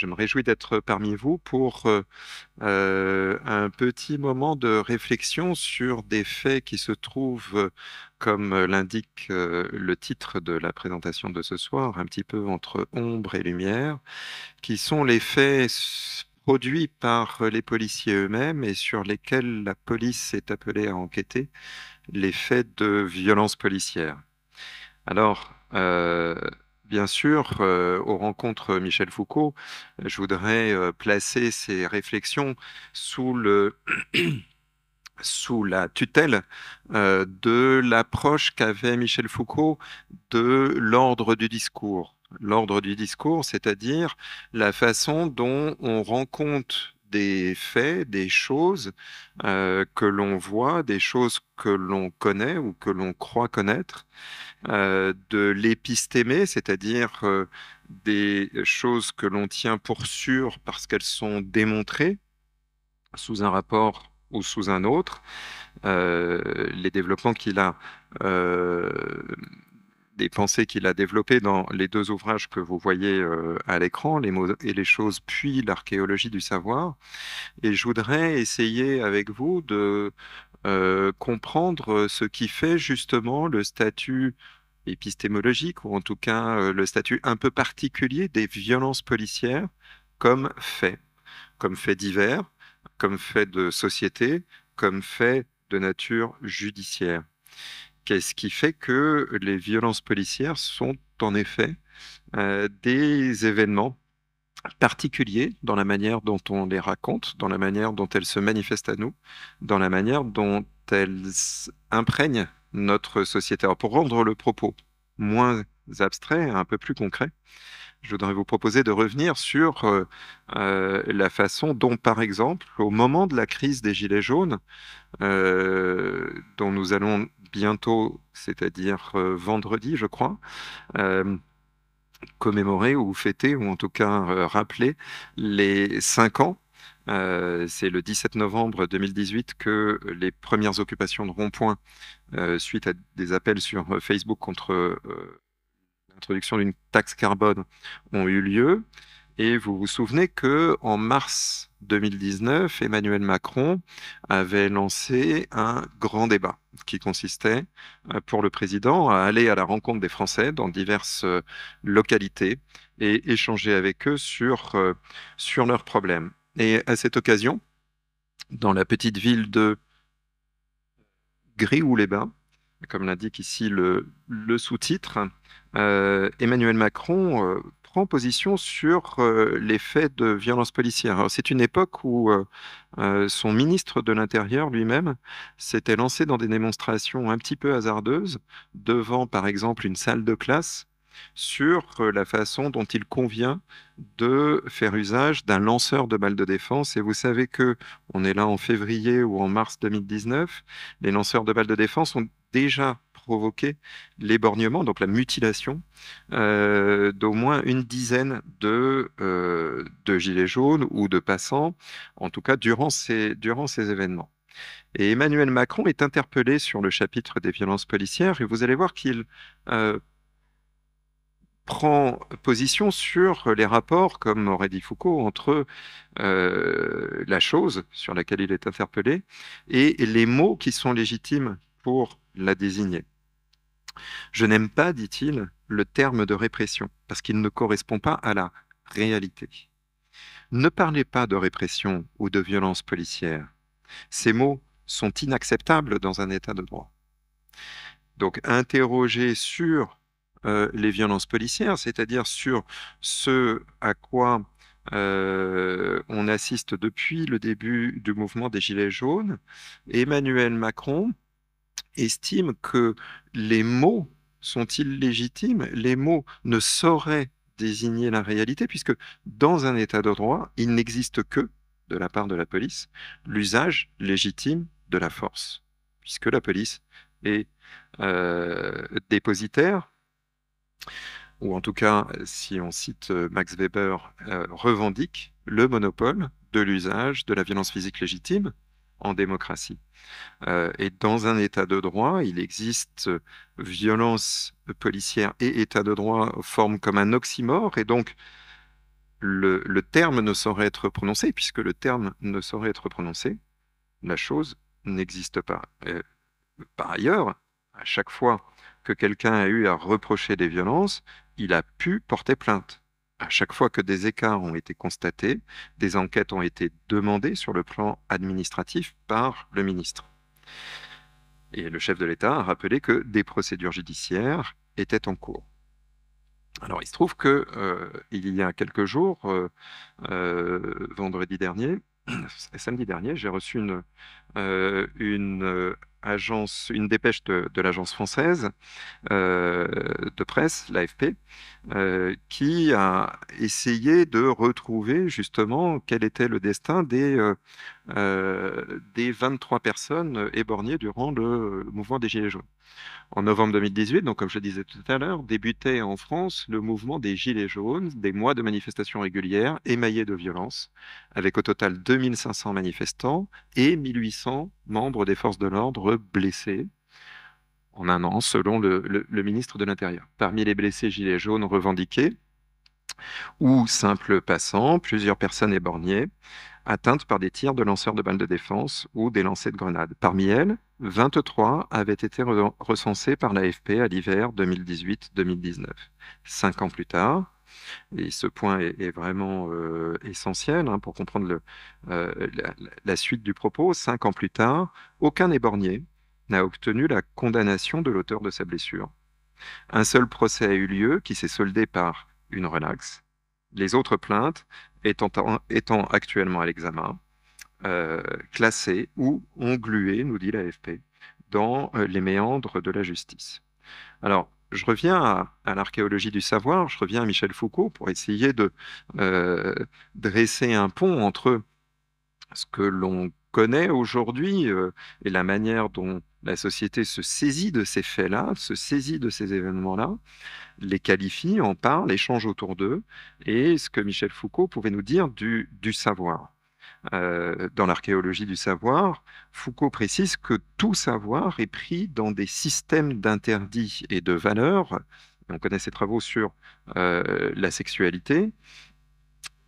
je me réjouis d'être parmi vous pour euh, euh, un petit moment de réflexion sur des faits qui se trouvent, euh, comme l'indique le titre de la présentation de ce soir, un petit peu entre ombre et lumière, qui sont les faits produits par les policiers eux-mêmes et sur lesquels la police est appelée à enquêter, les faits de violence policière. Alors, bien sûr, euh, aux rencontres euh, Michel Foucault, euh, je voudrais placer ces réflexions sous la tutelle de l'approche qu'avait Michel Foucault de l'ordre du discours. L'ordre du discours, c'est-à-dire la façon dont on rencontre des faits, des choses euh, que l'on voit, des choses que l'on connaît ou que l'on croit connaître, euh, de l'épistémé, c'est-à-dire euh, des choses que l'on tient pour sûres parce qu'elles sont démontrées sous un rapport ou sous un autre, les développements qu'il a des pensées qu'il a développées dans les deux ouvrages que vous voyez euh, à l'écran, Les mots et les choses, puis l'archéologie du savoir. Et je voudrais essayer avec vous de euh, comprendre ce qui fait justement le statut épistémologique, ou en tout cas euh, le statut un peu particulier des violences policières comme fait, comme fait divers, comme fait de société, comme fait de nature judiciaire quest ce qui fait que les violences policières sont en effet euh, des événements particuliers dans la manière dont on les raconte, dans la manière dont elles se manifestent à nous, dans la manière dont elles imprègnent notre société. Alors pour rendre le propos moins abstrait, un peu plus concret, je voudrais vous proposer de revenir sur euh, euh, la façon dont, par exemple, au moment de la crise des Gilets jaunes, dont nous allons bientôt, c'est-à-dire euh, vendredi, je crois, euh, commémorer ou fêter, ou en tout cas euh, rappeler les cinq ans c'est le 17 novembre 2018 que les premières occupations de rond-point, suite à des appels sur Facebook contre l'introduction d'une taxe carbone, ont eu lieu. Et vous vous souvenez que en mars 2019, Emmanuel Macron avait lancé un grand débat qui consistait euh, pour le président à aller à la rencontre des Français dans diverses euh, localités et échanger avec eux sur, euh, sur leurs problèmes. Et à cette occasion, dans la petite ville de ou les bains comme l'indique ici le, sous-titre, Emmanuel Macron prend position sur euh, l'effet de violence policière. C'est une époque où euh, euh, son ministre de l'Intérieur lui-même s'était lancé dans des démonstrations un petit peu hasardeuses devant, par exemple, une salle de classe sur la façon dont il convient de faire usage d'un lanceur de balles de défense. Et vous savez que on est là en février ou en mars 2019, les lanceurs de balles de défense ont déjà provoquer l'éborgnement, donc la mutilation, euh, d'au moins une dizaine de, euh, de gilets jaunes ou de passants, en tout cas durant ces, durant ces événements. Et Emmanuel Macron est interpellé sur le chapitre des violences policières et vous allez voir qu'il euh, prend position sur les rapports, comme aurait dit Foucault, entre la chose sur laquelle il est interpellé et les mots qui sont légitimes pour la désigner. Je n'aime pas, dit-il, le terme de répression, parce qu'il ne correspond pas à la réalité. Ne parlez pas de répression ou de violence policière. Ces mots sont inacceptables dans un état de droit. Donc interroger sur euh, les violences policières, c'est-à-dire sur ce à quoi euh, on assiste depuis le début du mouvement des Gilets jaunes, Emmanuel Macron estime que les mots sont illégitimes, les mots ne sauraient désigner la réalité, puisque dans un état de droit, il n'existe que, de la part de la police, l'usage légitime de la force, puisque la police est euh, dépositaire, ou en tout cas, si on cite euh, Max Weber, euh, revendique le monopole de l'usage de la violence physique légitime, en démocratie. Euh, et dans un état de droit, il existe euh, violence policière et état de droit forment comme un oxymore, et donc le, terme ne saurait être prononcé, puisque le terme ne saurait être prononcé, la chose n'existe pas. par ailleurs, à chaque fois que quelqu'un a eu à reprocher des violences, il a pu porter plainte à chaque fois que des écarts ont été constatés, des enquêtes ont été demandées sur le plan administratif par le ministre. Et le chef de l'État a rappelé que des procédures judiciaires étaient en cours. Alors il se trouve que euh, il y a quelques jours, euh, euh, vendredi dernier, samedi dernier, j'ai reçu une, euh, une euh, agence, une dépêche de, l'agence française euh, de presse, l'AFP, qui a essayé de retrouver justement quel était le destin des, des 23 personnes éborgnées durant le mouvement des Gilets jaunes. En novembre 2018, donc comme je le disais tout à l'heure, débutait en France le mouvement des Gilets jaunes, des mois de manifestations régulières émaillées de violence, avec au total 2500 manifestants et 1800 100 membres des forces de l'ordre blessés en un an, selon le, ministre de l'Intérieur. Parmi les blessés gilets jaunes revendiqués, ou simples passants, plusieurs personnes éborgnées, atteintes par des tirs de lanceurs de balles de défense ou des lancers de grenades. Parmi elles, 23 avaient été recensés par l'AFP à l'hiver 2018-2019. Cinq ans plus tard, et ce point est, vraiment euh, essentiel hein, pour comprendre euh, la, suite du propos. Cinq ans plus tard, aucun éborgné n'a obtenu la condamnation de l'auteur de sa blessure. Un seul procès a eu lieu qui s'est soldé par une relaxe, les autres plaintes étant, actuellement à l'examen, euh, classées ou engluées, nous dit l'AFP, dans les méandres de la justice. Alors, je reviens à, l'archéologie du savoir, je reviens à Michel Foucault pour essayer de euh, dresser un pont entre ce que l'on connaît aujourd'hui euh, et la manière dont la société se saisit de ces faits-là, se saisit de ces événements-là, les qualifie, en parle, échange autour d'eux, et ce que Michel Foucault pouvait nous dire du savoir. Euh, dans l'archéologie du savoir, Foucault précise que tout savoir est pris dans des systèmes d'interdits et de valeurs. On connaît ses travaux sur euh, la sexualité.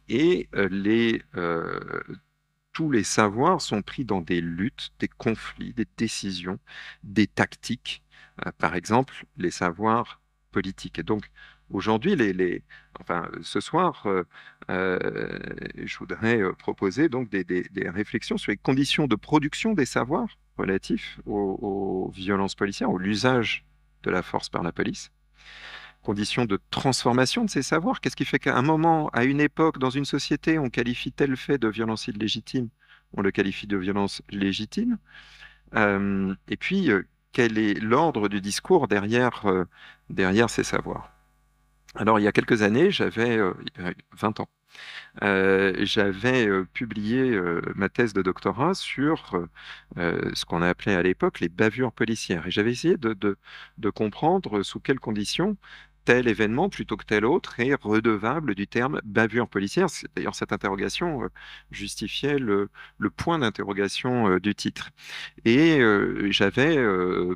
Et euh, tous les savoirs sont pris dans des luttes, des conflits, des décisions, des tactiques. par exemple, les savoirs politiques. Et donc, Aujourd'hui, ce soir, euh, euh, je voudrais euh, proposer donc des, réflexions sur les conditions de production des savoirs relatifs aux, violences policières, ou l'usage de la force par la police conditions de transformation de ces savoirs Qu'est-ce qui fait qu'à un moment, à une époque, dans une société, on qualifie tel fait de violence illégitime On le qualifie de violence légitime. et puis, quel est l'ordre du discours derrière ces savoirs alors, il y a quelques années, j'avais 20 euh, ans, euh, j'avais euh, publié ma thèse de doctorat sur ce qu'on appelait à l'époque les bavures policières. Et j'avais essayé de, comprendre sous quelles conditions tel événement plutôt que tel autre est redevable du terme bavure policière. D'ailleurs, cette interrogation euh, justifiait le, point d'interrogation euh, du titre. Et euh, j'avais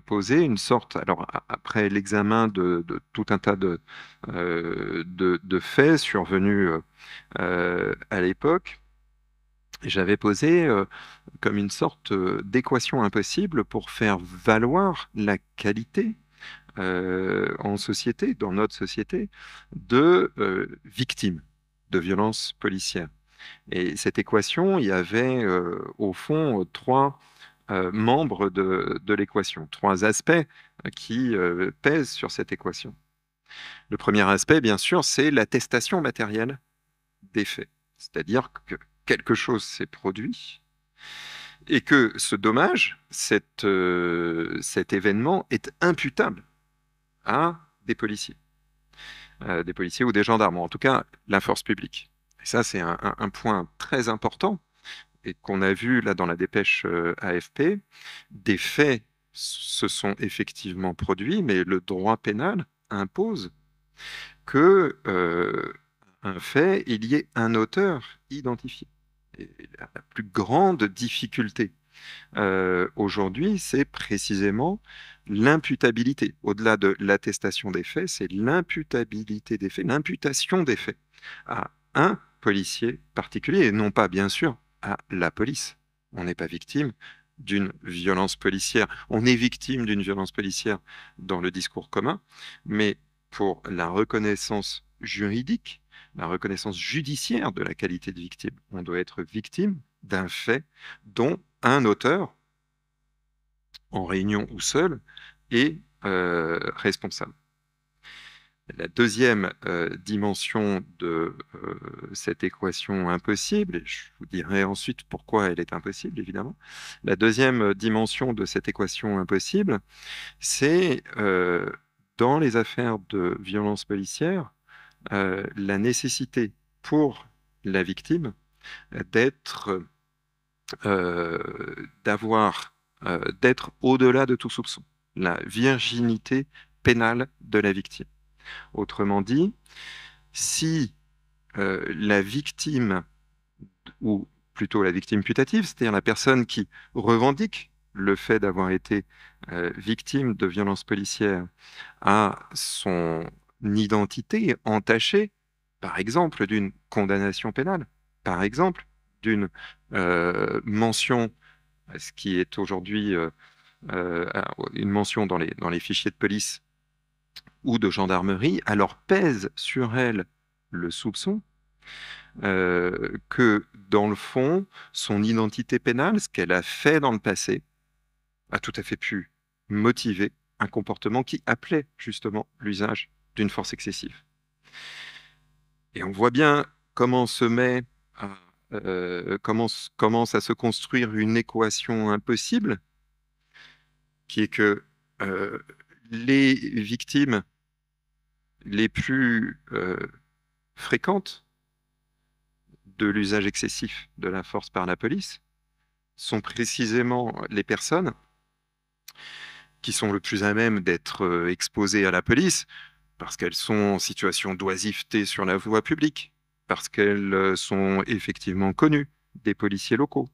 posé une sorte, alors après l'examen de, tout un tas de, faits survenus à l'époque, j'avais posé comme une sorte d'équation impossible pour faire valoir la qualité euh, en société, dans notre société, de euh, victimes de violences policières. Et cette équation, il y avait euh, au fond trois membres de, l'équation, trois aspects qui pèsent sur cette équation. Le premier aspect, bien sûr, c'est l'attestation matérielle des faits, c'est-à-dire que quelque chose s'est produit et que ce dommage, cet événement est imputable à des policiers, euh, des policiers ou des gendarmes, en tout cas la force publique. Et ça, c'est un, point très important et qu'on a vu là dans la dépêche euh, AFP. Des faits se sont effectivement produits, mais le droit pénal impose que euh, un fait, il y ait un auteur identifié. Et la plus grande difficulté euh, aujourd'hui, c'est précisément l'imputabilité. Au-delà de l'attestation des faits, c'est l'imputabilité des faits, l'imputation des faits à un policier particulier et non pas, bien sûr, à la police. On n'est pas victime d'une violence policière. On est victime d'une violence policière dans le discours commun, mais pour la reconnaissance juridique, la reconnaissance judiciaire de la qualité de victime, on doit être victime d'un fait dont un auteur, en réunion ou seul, est euh, responsable. La deuxième euh, dimension de euh, cette équation impossible, et je vous dirai ensuite pourquoi elle est impossible, évidemment, la deuxième dimension de cette équation impossible, c'est dans les affaires de violence policière, la nécessité pour la victime d'être euh, d'avoir, euh, d'être au-delà de tout soupçon, la virginité pénale de la victime. Autrement dit, si euh, la victime, ou plutôt la victime putative, c'est-à-dire la personne qui revendique le fait d'avoir été victime de violences policières a son identité entachée, par exemple, d'une condamnation pénale, par exemple, d'une euh, mention, ce qui est aujourd'hui euh, euh, une mention dans les, dans les fichiers de police ou de gendarmerie, alors pèse sur elle le soupçon que, dans le fond, son identité pénale, ce qu'elle a fait dans le passé, a tout à fait pu motiver un comportement qui appelait justement l'usage d'une force excessive. Et on voit bien comment se met à commence, à se construire une équation impossible, qui est que les victimes les plus fréquentes de l'usage excessif de la force par la police sont précisément les personnes qui sont le plus à même d'être exposées à la police parce qu'elles sont en situation d'oisiveté sur la voie publique, parce qu'elles euh, sont effectivement connues des policiers locaux,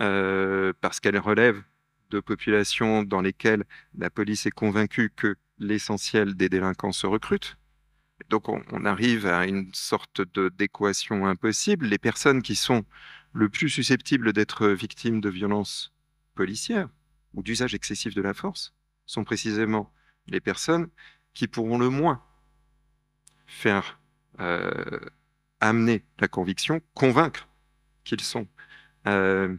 euh, parce qu'elles relèvent de populations dans lesquelles la police est convaincue que l'essentiel des délinquants se recrute. Donc on, arrive à une sorte d'équation impossible. Les personnes qui sont le plus susceptibles d'être victimes de violences policières ou d'usage excessif de la force sont précisément les personnes qui pourront le moins faire euh, amener la conviction, convaincre qu'ils sont euh,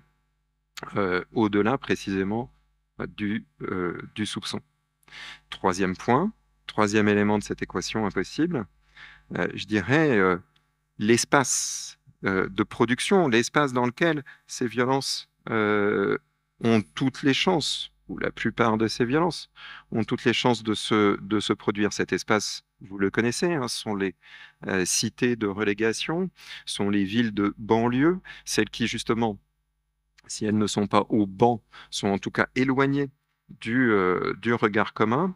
euh, au-delà précisément euh, du, du, soupçon. Troisième point, troisième élément de cette équation impossible, je dirais l'espace de production, l'espace dans lequel ces violences ont toutes les chances où la plupart de ces violences ont toutes les chances de se, de se produire. Cet espace, vous le connaissez, hein, ce sont les euh, cités de relégation, sont les villes de banlieue, celles qui justement, si elles ne sont pas au banc, sont en tout cas éloignées du, euh, du regard commun.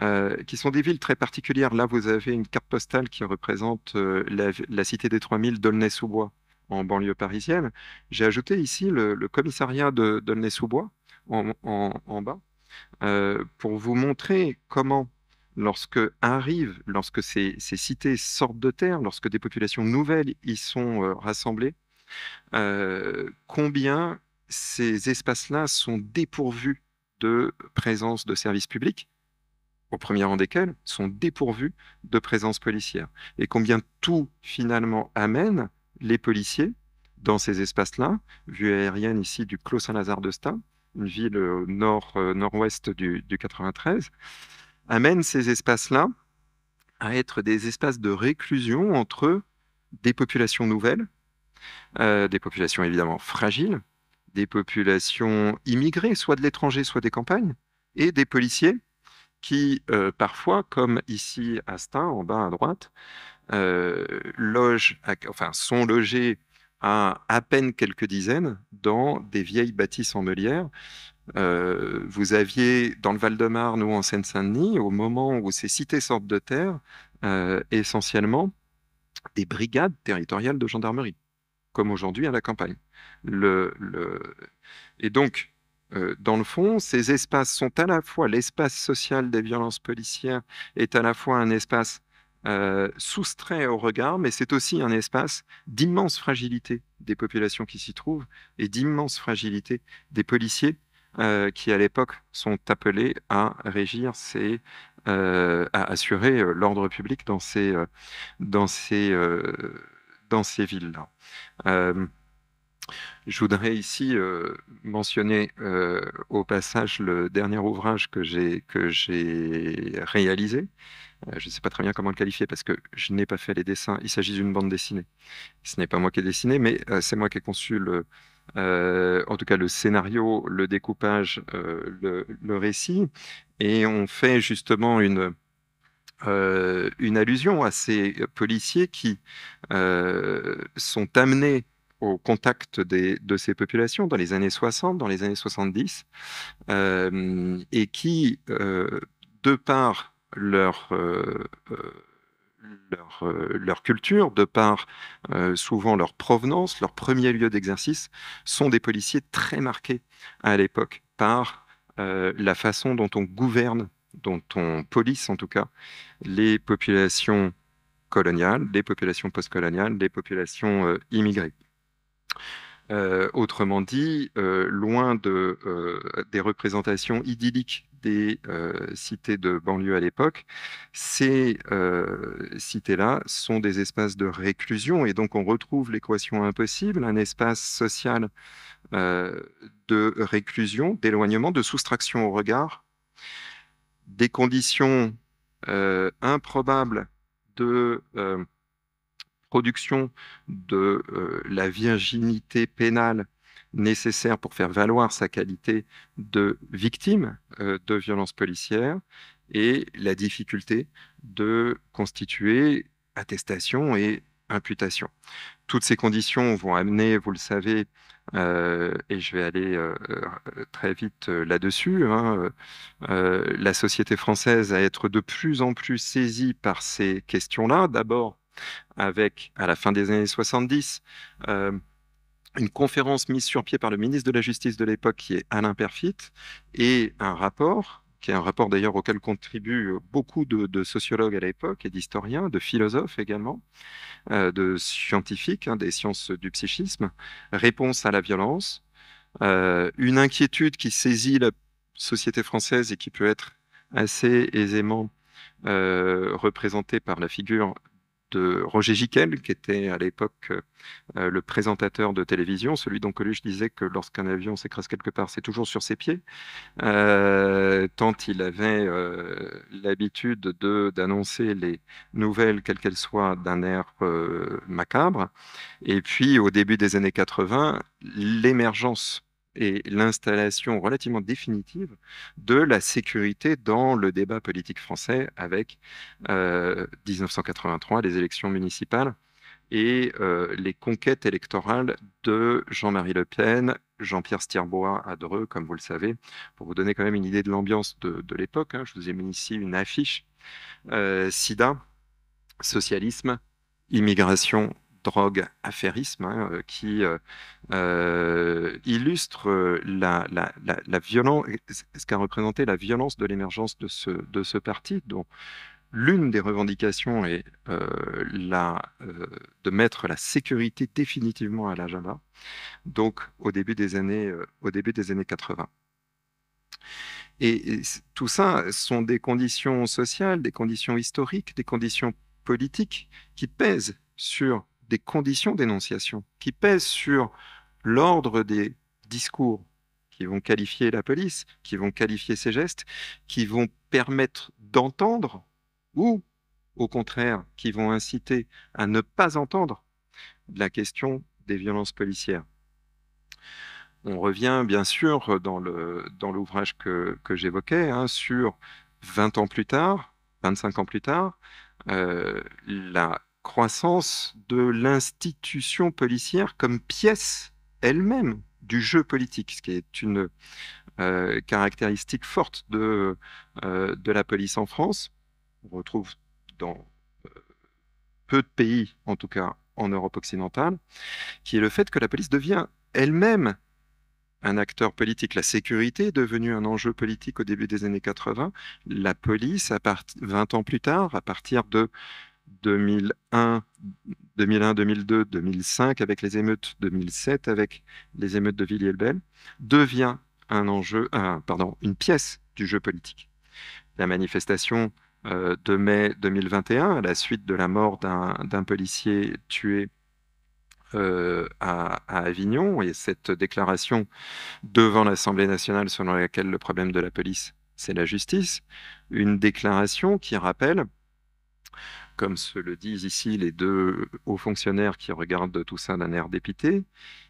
Euh, qui sont des villes très particulières. Là, vous avez une carte postale qui représente la, cité des 3000 d'Aulnay-sous-Bois, en banlieue parisienne. J'ai ajouté ici le, commissariat de d'Aulnay-sous-Bois, en, bas, euh, pour vous montrer comment, lorsque arrive, lorsque ces, cités sortent de terre, lorsque des populations nouvelles y sont euh, rassemblées, euh, combien ces espaces-là sont dépourvus de présence de services publics, au premier rang desquels sont dépourvus de présence policière, et combien tout finalement amène les policiers dans ces espaces-là, vue aérienne ici du Clos Saint-Lazare de Stade, une ville au nord, euh, nord-ouest du, 93, amène ces espaces-là à être des espaces de réclusion entre des populations nouvelles, euh, des populations évidemment fragiles, des populations immigrées, soit de l'étranger, soit des campagnes, et des policiers qui, euh, parfois, comme ici à Stein, en bas à droite, enfin, sont logés à peine quelques dizaines dans des vieilles bâtisses en meulière. Euh, vous aviez dans le Val-de-Marne ou en Seine-Saint-Denis, au moment où ces cités sortent de terre, euh, essentiellement des brigades territoriales de gendarmerie, comme aujourd'hui à la campagne. Et donc, euh, dans le fond, ces espaces sont à la fois l'espace social des violences policières, est à la fois un espace euh, soustrait au regard, mais c'est aussi un espace d'immense fragilité des populations qui s'y trouvent et d'immense fragilité des policiers euh, qui, à l'époque, sont appelés à régir ces euh, à assurer l'ordre public dans ces, dans ces, dans ces villes-là. je voudrais ici mentionner au passage le dernier ouvrage que j'ai réalisé, euh, je ne sais pas très bien comment le qualifier parce que je n'ai pas fait les dessins. Il s'agit d'une bande dessinée. Ce n'est pas moi qui ai dessiné, mais euh, c'est moi qui ai conçu le, euh, en tout cas le scénario, le découpage, le, récit. Et on fait justement une, une allusion à ces policiers qui sont amenés au contact de ces populations dans les années 60, dans les années 70, et qui, de part leur, euh, euh, euh, leur, culture, de par souvent leur provenance, leur premier lieu d'exercice, sont des policiers très marqués à l'époque par la façon dont on gouverne, dont on police en tout cas, les populations coloniales, les populations postcoloniales, les populations immigrées. autrement dit, loin de, des représentations idylliques des euh, cités de banlieue à l'époque, ces euh, cités-là sont des espaces de réclusion et donc on retrouve l'équation impossible, un espace social euh, de réclusion, d'éloignement, de soustraction au regard, des conditions improbables de production de la virginité pénale nécessaire pour faire valoir sa qualité de victime euh, de violences policières et la difficulté de constituer attestation et imputation. Toutes ces conditions vont amener, vous le savez, euh, et je vais aller euh, très vite là-dessus, hein, la société française à être de plus en plus saisie par ces questions-là, d'abord avec, à la fin des années 70, une conférence mise sur pied par le ministre de la Justice de l'époque, qui est Alain Perfit, et un rapport, qui est un rapport d'ailleurs auquel contribuent beaucoup de, sociologues à l'époque, et d'historiens, de philosophes également, euh, de scientifiques hein, des sciences du psychisme, Réponse à la violence, euh, une inquiétude qui saisit la société française et qui peut être assez aisément euh, représentée par la figure de Roger Giquel, qui était à l'époque euh, euh, le présentateur de télévision, celui dont Coluche disait que lorsqu'un avion s'écrase quelque part, c'est toujours sur ses pieds, euh, tant il avait l'habitude d'annoncer les nouvelles, quelles qu'elles soient, d'un air macabre. Et puis, au début des années 80, l'émergence et l'installation relativement définitive de la sécurité dans le débat politique français avec 1983, euh, les élections municipales et euh, les conquêtes électorales de Jean-Marie Le Pen, Jean-Pierre Stirbois à Dreux, comme vous le savez, pour vous donner quand même une idée de l'ambiance de, l'époque. Hein, je vous ai mis ici une affiche euh, SIDA, socialisme, immigration, drogue affairisme hein, euh, qui euh, euh, illustre la, violence, ce qu'a représenté la violence de l'émergence de ce, de ce parti, dont l'une des revendications est la, de mettre la sécurité définitivement à l'agenda, donc au début des années, au début des années 80. et tout ça sont des conditions sociales, des conditions historiques, des conditions politiques qui pèsent sur conditions d'énonciation qui pèsent sur l'ordre des discours qui vont qualifier la police, qui vont qualifier ces gestes, qui vont permettre d'entendre ou, au contraire, qui vont inciter à ne pas entendre la question des violences policières. On revient bien sûr dans l'ouvrage dans que, que j'évoquais hein, sur 20 ans plus tard, 25 ans plus tard, euh, la croissance de l'institution policière comme pièce elle-même du jeu politique, ce qui est une euh, caractéristique forte de, euh, de la police en France. On retrouve dans euh, peu de pays, en tout cas en Europe occidentale, qui est le fait que la police devient elle-même un acteur politique. La sécurité est devenue un enjeu politique au début des années 80. La police, à 20 ans plus tard, à partir de 2001, 2001, 2002, 2005 avec les émeutes, 2007 avec les émeutes de Villiers-le-Bel, devient un enjeu, pardon, une pièce du jeu politique. La manifestation euh, de mai 2021, à la suite de la mort d'un policier tué euh, à, Avignon, et cette déclaration devant l'Assemblée nationale selon laquelle le problème de la police, c'est la justice, une déclaration qui rappelle comme se le disent ici les deux hauts fonctionnaires qui regardent tout ça d'un air dépité,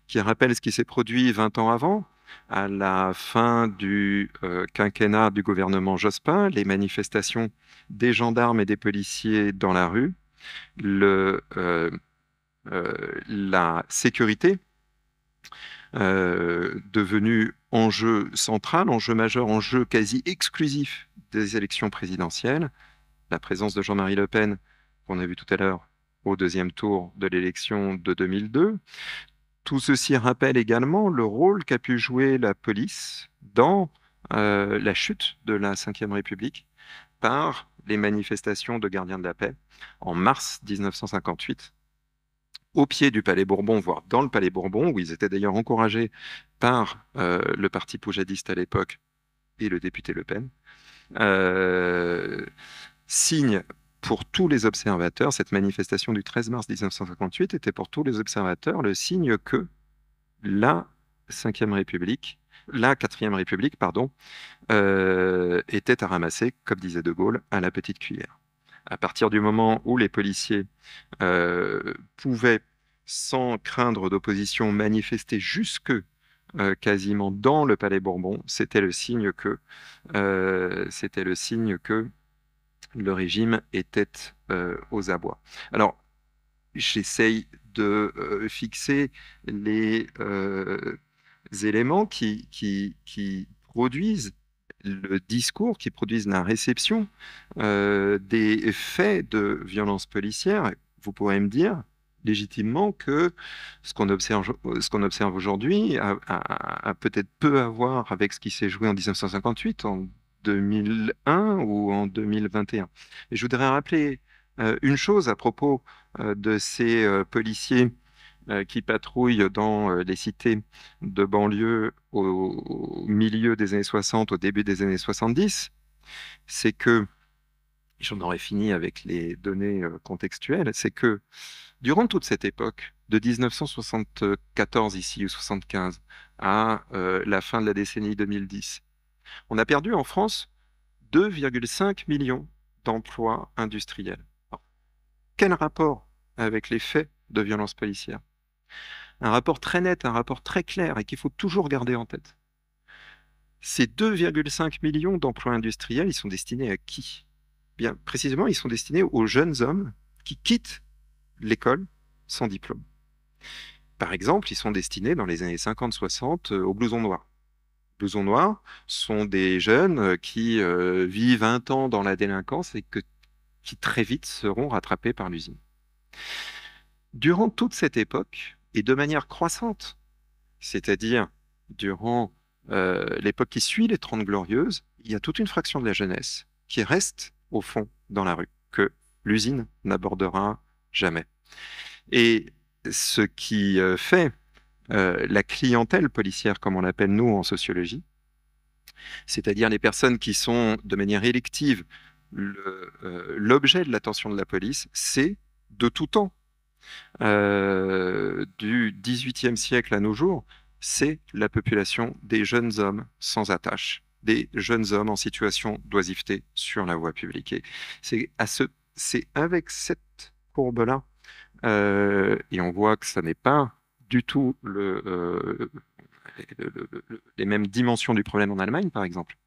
qui rappellent ce qui s'est produit 20 ans avant, à la fin du euh, quinquennat du gouvernement Jospin, les manifestations des gendarmes et des policiers dans la rue, le, euh, euh, la sécurité devenue enjeu central, enjeu majeur, enjeu quasi exclusif des élections présidentielles, la présence de Jean-Marie Le Pen on a vu tout à l'heure au deuxième tour de l'élection de 2002. Tout ceci rappelle également le rôle qu'a pu jouer la police dans euh, la chute de la Ve République par les manifestations de gardiens de la paix en mars 1958 au pied du Palais Bourbon, voire dans le Palais Bourbon, où ils étaient d'ailleurs encouragés par euh, le parti poujadiste à l'époque et le député Le Pen, euh, signe pour tous les observateurs, cette manifestation du 13 mars 1958 était pour tous les observateurs le signe que la Ve République, la République, pardon, euh, était à ramasser, comme disait De Gaulle, à la petite cuillère. À partir du moment où les policiers euh, pouvaient, sans craindre d'opposition, manifester jusque euh, quasiment dans le Palais Bourbon, c'était le signe que c'était le signe que le régime était euh, aux abois. Alors, j'essaye de euh, fixer les euh, éléments qui, produisent le discours, qui produisent la réception des faits de violence policière. Vous pourrez me dire, légitimement que ce qu'on observe, aujourd'hui a, peut-être peu à voir avec ce qui s'est joué en 1958. En 2001 ou en 2021. Et je voudrais rappeler euh, une chose à propos euh, de ces euh, policiers qui patrouillent dans les cités de banlieue au, au, milieu des années 60, au début des années 70, c'est que, j'en aurais fini avec les données contextuelles, c'est que durant toute cette époque, de 1974 ici, ou 75, à la fin de la décennie 2010, on a perdu en France 2,5 millions d'emplois industriels. quel rapport avec les faits de violence policière Un rapport très net, un rapport très clair et qu'il faut toujours garder en tête. Ces 2,5 millions d'emplois industriels, ils sont destinés à qui Bien, précisément, ils sont destinés aux jeunes hommes qui quittent l'école sans diplôme. Par exemple, ils sont destinés dans les années 50-60 euh, aux blousons noirs noir sont des jeunes euh, qui euh, vivent un ans dans la délinquance et qui très vite seront rattrapés par l'usine. Durant toute cette époque, et de manière croissante, c'est-à-dire durant euh, l'époque qui suit les Trente Glorieuses, il y a toute une fraction de la jeunesse qui reste au fond dans la rue, que l'usine n'abordera jamais. Et ce qui fait euh, la clientèle policière, comme on l'appelle nous en sociologie, c'est-à-dire les personnes qui sont de manière élective euh, l'objet de l'attention de la police, c'est de tout temps. Euh, du 18e siècle à nos jours, c'est la population des jeunes hommes sans attache, des jeunes hommes en situation d'oisiveté sur la voie publique. C'est avec cette courbe-là, euh, et on voit que ça n'est pas du tout euh, le, les mêmes dimensions du problème en Allemagne, par exemple.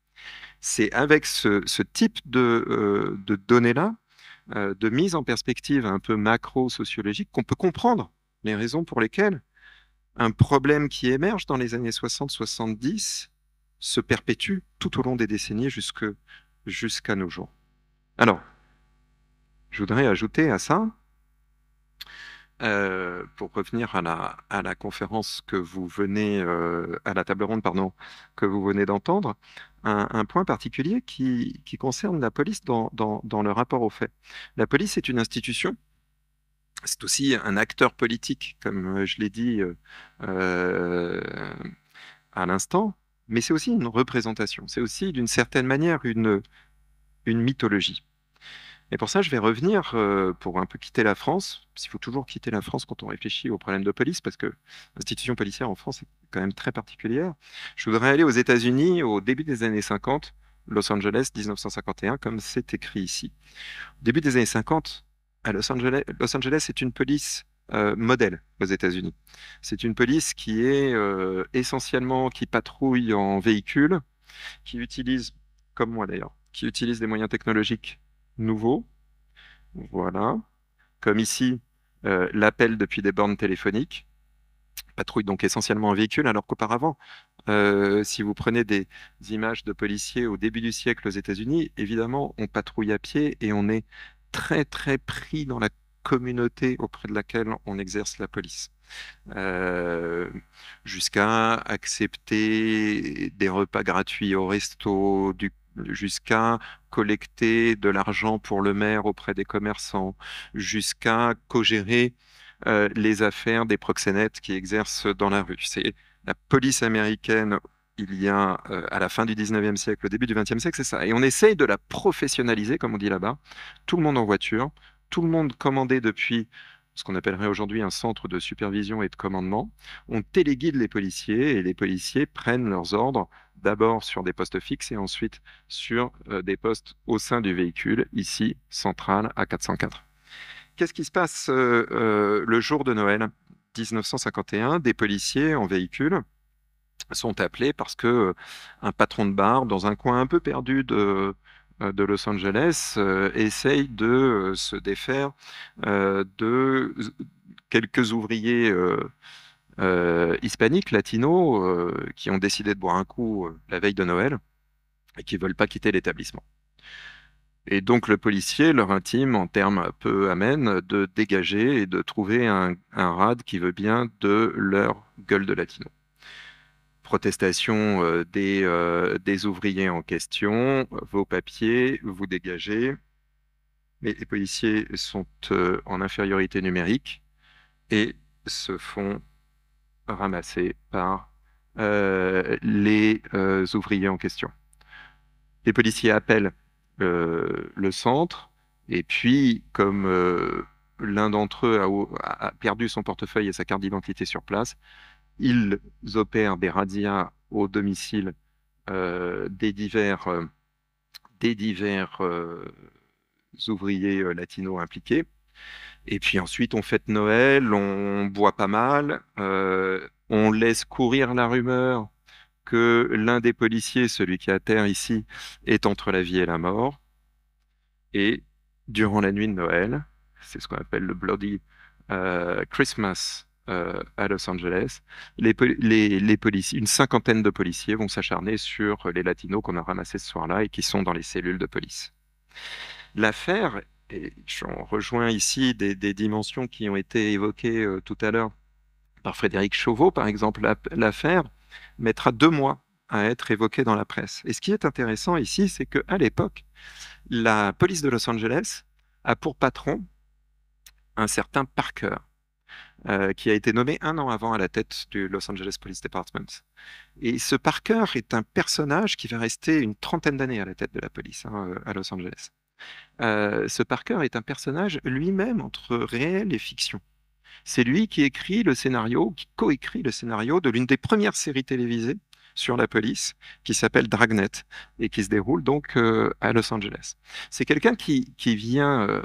C'est avec ce, type de, euh, données-là, euh, de mise en perspective un peu macro-sociologique, qu'on peut comprendre les raisons pour lesquelles un problème qui émerge dans les années 60-70 se perpétue tout au long des décennies jusqu'à nos jours. Alors, je voudrais ajouter à ça euh, pour revenir à la, à la, conférence que vous venez, euh, à la table ronde, pardon, que vous venez d'entendre, un, point particulier qui, concerne la police dans, le rapport aux faits. La police est une institution c'est aussi un acteur politique, comme euh, je l'ai dit à l'instant, mais c'est aussi une représentation, c'est aussi d'une certaine manière une, une mythologie. Et pour ça, je vais revenir euh, pour un peu quitter la France. Il faut toujours quitter la France quand on réfléchit aux problèmes de police, parce que l'institution policière en France est quand même très particulière. Je voudrais aller aux États-Unis au début des années 50, Los Angeles 1951, comme c'est écrit ici. Au début des années 50, à Los Angeles, Los Angeles est une police euh, modèle aux États-Unis. C'est une police qui est euh, essentiellement qui patrouille en véhicule, qui utilise, comme moi d'ailleurs, qui utilise des moyens technologiques nouveau. Voilà. Comme ici, euh, l'appel depuis des bornes téléphoniques patrouille donc essentiellement en véhicule, alors qu'auparavant, euh, si vous prenez des images de policiers au début du siècle aux États-Unis, évidemment, on patrouille à pied et on est très très pris dans la communauté auprès de laquelle on exerce la police. Euh, jusqu'à accepter des repas gratuits au resto, du jusqu'à collecter de l'argent pour le maire auprès des commerçants, jusqu'à co-gérer euh, les affaires des proxénètes qui exercent dans la rue. C'est la police américaine il y a euh, à la fin du 19e siècle, au début du 20e siècle, c'est ça. Et on essaye de la professionnaliser, comme on dit là-bas. Tout le monde en voiture, tout le monde commandé depuis ce qu'on appellerait aujourd'hui un centre de supervision et de commandement. On téléguide les policiers et les policiers prennent leurs ordres d'abord sur des postes fixes et ensuite sur euh, des postes au sein du véhicule, ici central à 404. Qu'est-ce qui se passe euh, euh, le jour de Noël 1951 Des policiers en véhicule sont appelés parce que un patron de bar dans un coin un peu perdu de, de Los Angeles essaye de se défaire de quelques ouvriers euh, hispaniques, latinos, euh, qui ont décidé de boire un coup euh, la veille de Noël et qui ne veulent pas quitter l'établissement. Et donc le policier leur intime, en termes peu amènes, de dégager et de trouver un, un rad qui veut bien de leur gueule de latino protestation des, des, ouvriers en question, vos papiers, vous dégagez. Mais les policiers sont en infériorité numérique et se font ramassés par euh, les euh, ouvriers en question. Les policiers appellent euh, le centre, et puis, comme l'un d'entre eux a, perdu son portefeuille et sa carte d'identité sur place, ils opèrent des radias au domicile des divers, des divers ouvriers latinos impliqués. Et puis ensuite, on fête Noël, on boit pas mal, euh, on laisse courir la rumeur que l'un des policiers, celui qui est à terre ici, est entre la vie et la mort. Et durant la nuit de Noël, c'est ce qu'on appelle le Bloody euh, Christmas euh, à Los Angeles, une cinquantaine de policiers vont s'acharner sur les latinos qu'on a ramassés ce soir-là et qui sont dans les cellules de police. L'affaire et j'en rejoins ici des, dimensions qui ont été évoquées euh, tout à l'heure par Frédéric Chauveau, par exemple, l'affaire mettra deux mois à être évoquée dans la presse. Et ce qui est intéressant ici, c'est qu'à l'époque, la police de Los Angeles a pour patron un certain Parker, euh, qui a été nommé un an avant à la tête du Los Angeles Police Department. Et ce Parker est un personnage qui va rester une trentaine d'années à la tête de la police hein, euh, à Los Angeles. Euh, ce Parker est un personnage lui-même entre réel et fiction. C'est lui qui écrit le scénario, qui coécrit le scénario de l'une des premières séries télévisées sur la police, qui s'appelle Dragnet, et qui se déroule donc euh, à Los Angeles. C'est quelqu'un qui, vient, euh,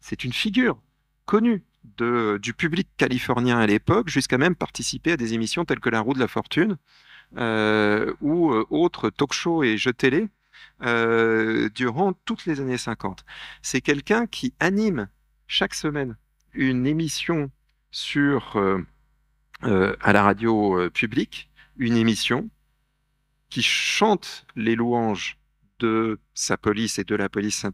c'est une figure connue du public californien à l'époque, jusqu'à même participer à des émissions telles que La Roue de la Fortune, ou autres talk shows et jeux télé euh, durant toutes les années 50. C'est quelqu'un qui anime chaque semaine une émission sur, euh, euh, à la radio publique, une émission qui chante les louanges de sa police et de la police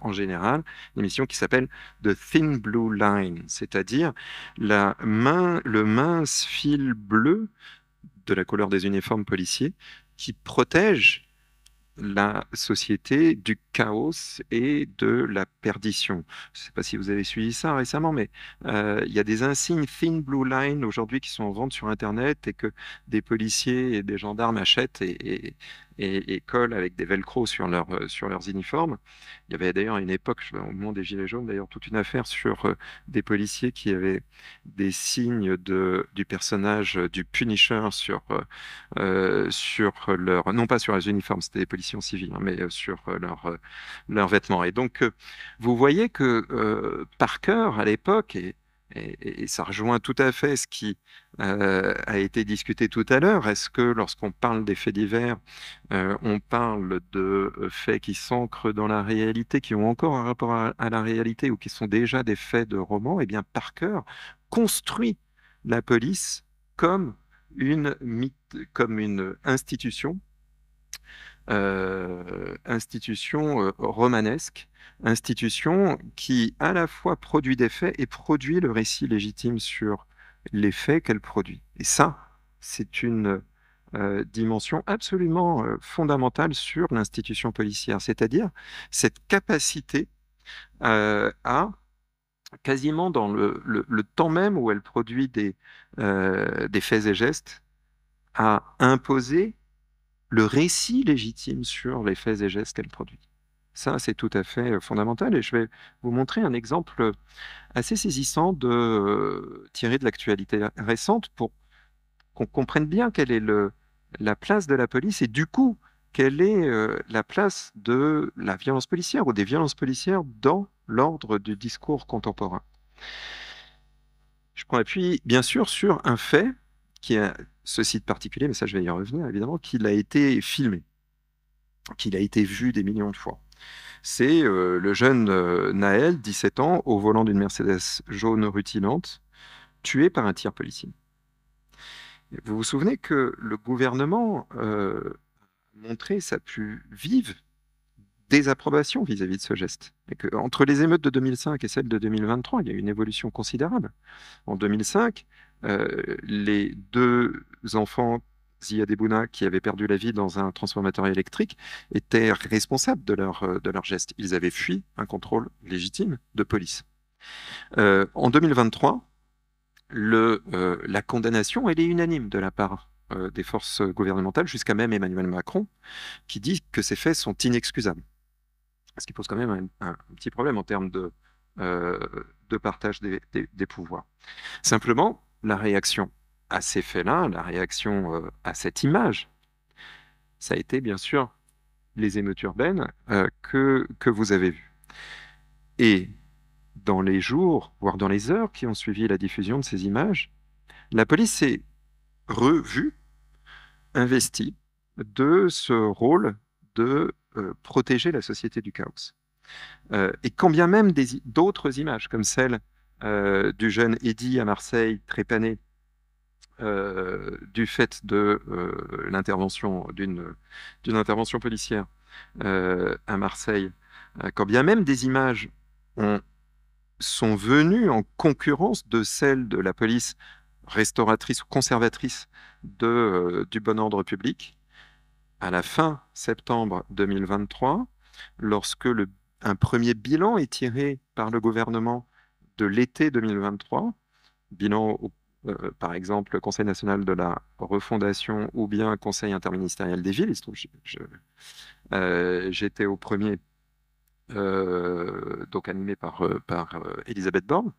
en général, une émission qui s'appelle The Thin Blue Line, c'est-à-dire la main, le mince fil bleu de la couleur des uniformes policiers qui protège la société du chaos et de la perdition. Je ne sais pas si vous avez suivi ça récemment, mais euh, il y a des insignes Thin Blue Line aujourd'hui qui sont en vente sur Internet et que des policiers et des gendarmes achètent et, et et, collent avec des velcro sur, leur, euh, sur leurs uniformes. Il y avait d'ailleurs à une époque, au moment des Gilets jaunes, d'ailleurs, toute une affaire sur euh, des policiers qui avaient des signes de, du personnage euh, du Punisher sur, euh, sur leur, non pas sur les uniformes, c'était des policiers en civil, hein, mais sur leurs leur vêtements. Et donc, vous voyez que euh, Parker, à l'époque, et et, ça rejoint tout à fait ce qui euh, a été discuté tout à l'heure. Est-ce que lorsqu'on parle des faits divers, euh, on parle de euh, faits qui s'ancrent dans la réalité, qui ont encore un rapport à, la réalité ou qui sont déjà des faits de roman Eh bien, Parker construit la police comme une, mythe, comme une institution euh, institution euh, romanesque, institution qui à la fois produit des faits et produit le récit légitime sur les faits qu'elle produit. Et ça, c'est une euh, dimension absolument fondamentale sur l'institution policière, c'est-à-dire cette capacité à quasiment dans le, temps même où elle produit des, des faits et gestes, à imposer le récit légitime sur les faits et gestes qu'elle produit. Ça, c'est tout à fait euh, fondamental et je vais vous montrer un exemple euh, assez saisissant de, euh, tiré de l'actualité récente pour qu'on comprenne bien quelle est le, la place de la police et du coup, quelle est la place de la violence policière ou des violences policières dans l'ordre du discours contemporain. Je prends appui, bien sûr, sur un fait qui a, ce site particulier, mais ça je vais y revenir évidemment, qu'il a été filmé, qu'il a été vu des millions de fois. C'est euh, le jeune euh, Naël, 17 ans, au volant d'une Mercedes jaune rutilante, tué par un tir policier. Vous vous souvenez que le gouvernement euh, montré sa plus vive désapprobation vis-à-vis de ce geste. entre les émeutes de 2005 et celles de 2023, il y a eu une évolution considérable. En 2005, euh, les deux enfants Zia qui avaient perdu la vie dans un transformateur électrique, étaient responsables de leur, euh, de leur geste. Ils avaient fui un contrôle légitime de police. Euh, en 2023, le, la condamnation, elle est unanime de la part des forces gouvernementales, jusqu'à même Emmanuel Macron, qui dit que ces faits sont inexcusables. Ce qui pose quand même un, petit problème en termes de, de partage des, des pouvoirs. Simplement, la réaction à ces faits-là, la réaction euh, à cette image, ça a été bien sûr les émeutes urbaines euh, que, vous avez vues. Et dans les jours, voire dans les heures qui ont suivi la diffusion de ces images, la police s'est revue, investie de ce rôle de euh, protéger la société du chaos. et quand bien même d'autres images comme celle euh, du jeune Eddy à Marseille, trépané euh, du fait de euh, l'intervention d'une intervention policière à Marseille, quand bien même des images sont venues en concurrence de celles de la police restauratrice ou conservatrice de, du bon ordre public, à la fin septembre 2023, lorsque un premier bilan est tiré par le gouvernement de l'été 2023, bilan euh, par exemple Conseil national de la refondation ou bien Conseil interministériel des villes. Euh, j'étais au premier. Euh, donc animé par, par Elisabeth Borne,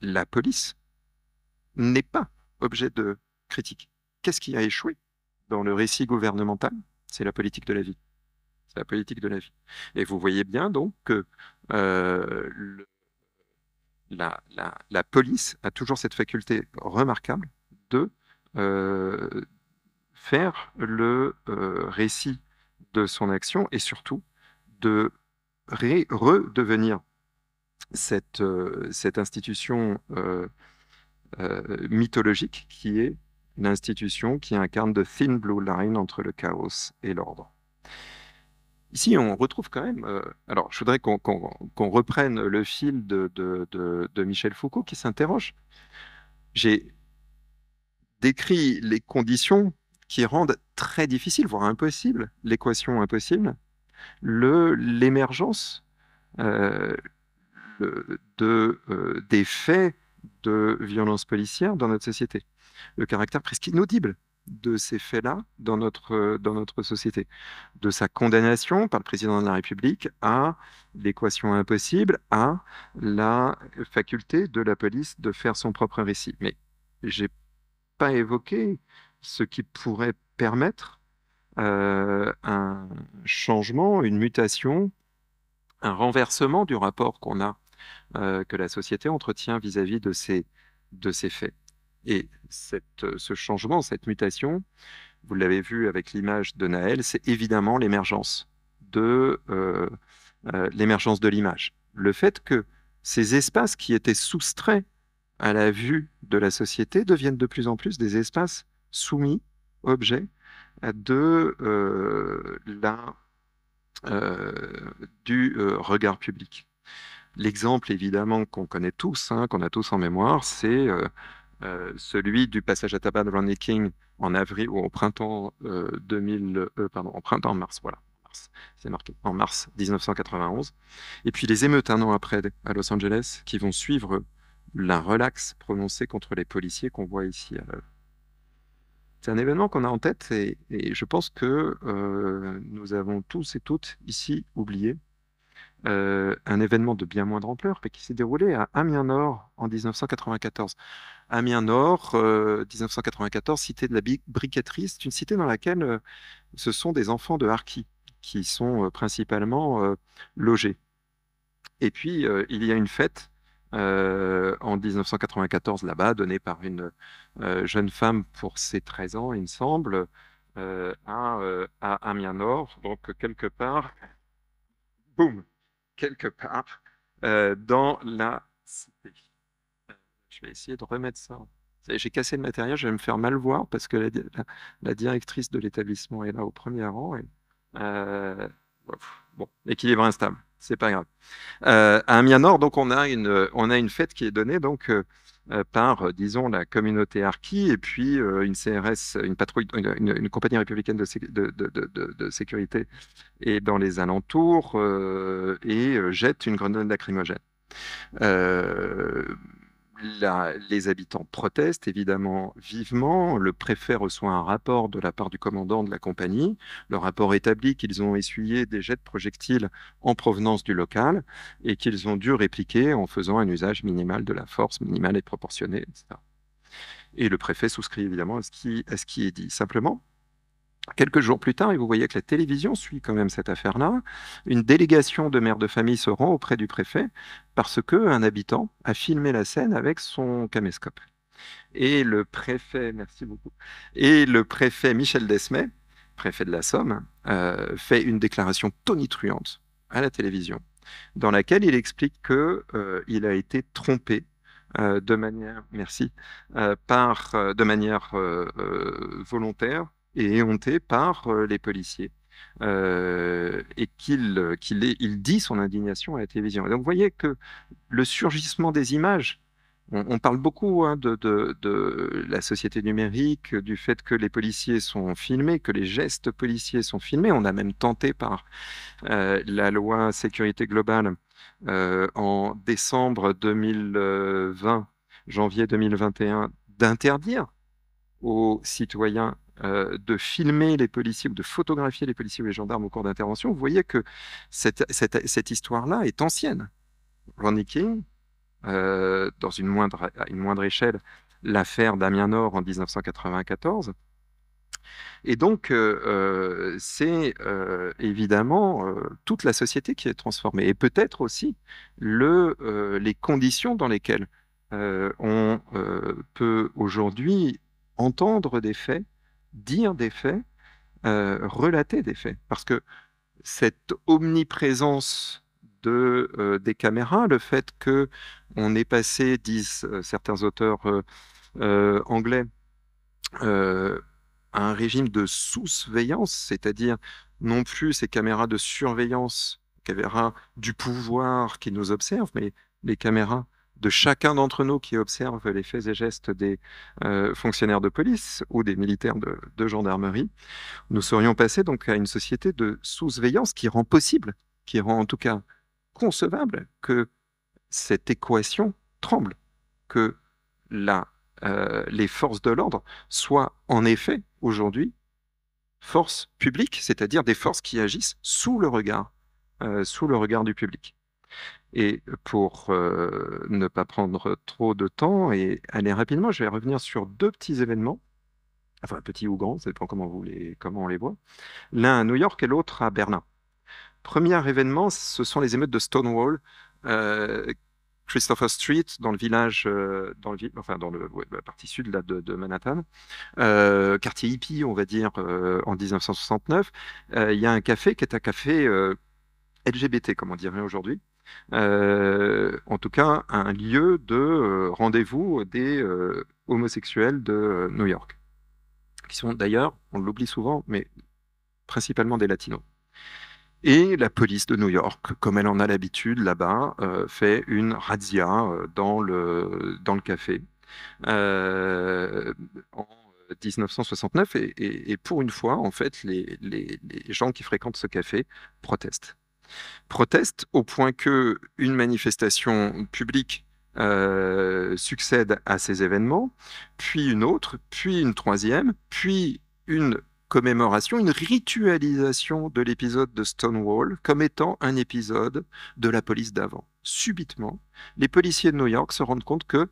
la police n'est pas objet de critique. Qu'est-ce qui a échoué dans le récit gouvernemental C'est la politique de la vie. C'est la politique de la vie. Et vous voyez bien donc que le la, police a toujours cette faculté remarquable de euh, faire le euh, récit de son action et surtout de redevenir cette, euh, cette institution mythologique qui est l'institution qui incarne de thin blue line entre le chaos et l'ordre. Ici, on retrouve quand même. Euh, alors, je voudrais qu'on reprenne le fil de, Michel Foucault qui s'interroge. J'ai décrit les conditions qui rendent très difficile, voire impossible, l'équation impossible, l'émergence euh, euh, des faits de violence policière dans notre société. Le caractère presque inaudible de ces faits-là dans notre, euh, dans notre société, de sa condamnation par le président de la République à l'équation impossible, à la faculté de la police de faire son propre récit. Mais j'ai pas évoqué ce qui pourrait permettre euh, un changement, une mutation, un renversement du rapport qu'on a, euh, que la société entretient vis-à-vis -vis de ces, de ces faits. Et cette, euh, ce changement, cette mutation, vous l'avez vu avec l'image de Naël, c'est évidemment l'émergence de euh, euh, l'émergence de l'image. Le fait que ces espaces qui étaient soustraits à la vue de la société deviennent de plus en plus des espaces soumis, objets, de la, du regard public. L'exemple évidemment qu'on connaît tous, hein, qu'on a tous en mémoire, c'est euh, celui du passage à tabac de Ronnie King en avril ou au printemps 2000, euh, euh, pardon, en printemps, mars, voilà, c'est marqué, en mars 1991. Et puis les émeutes un an après à Los Angeles qui vont suivre la relaxe prononcée contre les policiers qu'on voit ici. C'est un événement qu'on a en tête et, et je pense que nous avons tous et toutes ici oublié euh, un événement de bien moindre ampleur, mais qui s'est déroulé à Amiens-Nord en 1994. Amiens-Nord, 1994, euh, cité de la briqueterie, c'est une cité dans laquelle euh, ce sont des enfants de harkis qui sont principalement logés. Et puis, il y a une fête en 1994 là-bas, donnée par une jeune femme pour ses 13 ans, il me semble, à Amiens Nord. Donc quelque part, boum, quelque part euh, dans la cité. Euh, je vais essayer de remettre ça. J'ai cassé le matériel, je vais me faire mal voir parce que la, directrice de l'établissement est là au premier rang. Euh, bon, équilibre instable, c'est pas grave. à Amiens Nord, donc on a une on a une fête qui est donnée donc euh, par, euh, disons, la communauté Arki et puis euh, une CRS, une patrouille, une, compagnie républicaine de, sécurité et dans les alentours et jette une grenade lacrymogène les habitants protestent évidemment vivement. Le préfet reçoit un rapport de la part du commandant de la compagnie. Le rapport établit qu'ils ont essuyé des jets de projectiles en provenance du local et qu'ils ont dû répliquer en faisant un usage minimal de la force, minimal et proportionné, etc. Et le préfet souscrit évidemment à ce qui est dit. Simplement, Quelques jours plus tard, et vous voyez que la télévision suit quand même cette affaire-là, une délégation de mères de famille se rend auprès du préfet parce qu'un habitant a filmé la scène avec son caméscope. Et le préfet, merci beaucoup, et le préfet Michel Desmet, préfet de la Somme, euh, fait une déclaration tonitruante à la télévision, dans laquelle il explique qu'il euh, a été trompé euh, de manière, merci, par, de manière volontaire et éhonté par euh, les policiers. Euh, et qu'il euh, il dit son indignation à la télévision. donc vous voyez que le surgissement des images, on, parle beaucoup hein, de, de, la société numérique, du fait que les policiers sont filmés, que les gestes policiers sont filmés. On a même tenté par la loi sécurité globale en décembre 2020, janvier 2021, d'interdire aux citoyens euh, de filmer les policiers ou de photographier les policiers ou les gendarmes au cours d'intervention, vous voyez que cette, histoire-là est ancienne. Ronnie King, euh, dans une moindre, à une moindre échelle, l'affaire Damien Nord en 1994. Et donc, euh, c'est évidemment toute la société qui est transformée, et peut-être aussi le, les conditions dans lesquelles on peut aujourd'hui entendre des faits dire des faits, euh, relater des faits. Parce que cette omniprésence de, euh, des caméras, le fait qu'on on est passé, disent euh, certains auteurs anglais, à un régime de sous veillance cest c'est-à-dire non plus ces caméras de surveillance, caméras du pouvoir qui nous observent, mais les caméras de chacun d'entre nous qui observe les faits et gestes des euh, fonctionnaires de police ou des militaires de, gendarmerie, nous serions passés donc à une société de sous-veillance qui rend possible, qui rend en tout cas concevable que cette équation tremble, que euh, les forces de l'ordre soient en effet aujourd'hui forces publiques, c'est-à-dire des forces qui agissent sous le regard, euh, sous le regard du public. Et pour euh, ne pas prendre trop de temps et aller rapidement, je vais revenir sur deux petits événements, enfin petits ou grands, ça dépend comment, vous comment on les voit, l'un à New York et l'autre à Berlin. Premier événement, ce sont les émeutes de Stonewall, euh, Christopher Street, dans le village, euh, dans le, enfin dans la partie sud de, Manhattan, quartier hippie, on va dire, en 1969. Il y a un café qui est un café LGBT, comme on dirait aujourd'hui, euh, en tout cas un lieu de euh, rendez-vous des euh, homosexuels de New York, qui sont d'ailleurs, on l'oublie souvent, mais principalement des latinos. Et la police de New York, comme elle en a l'habitude là-bas, fait une razzia dans le, dans le café en 1969. Et, pour une fois, en fait, les gens qui fréquentent ce café protestent protestent au point que une manifestation publique euh, succède à ces événements, puis une autre, puis une troisième, puis une commémoration, une ritualisation de l'épisode de Stonewall comme étant un épisode de la police d'avant. Subitement, les policiers de New York se rendent compte que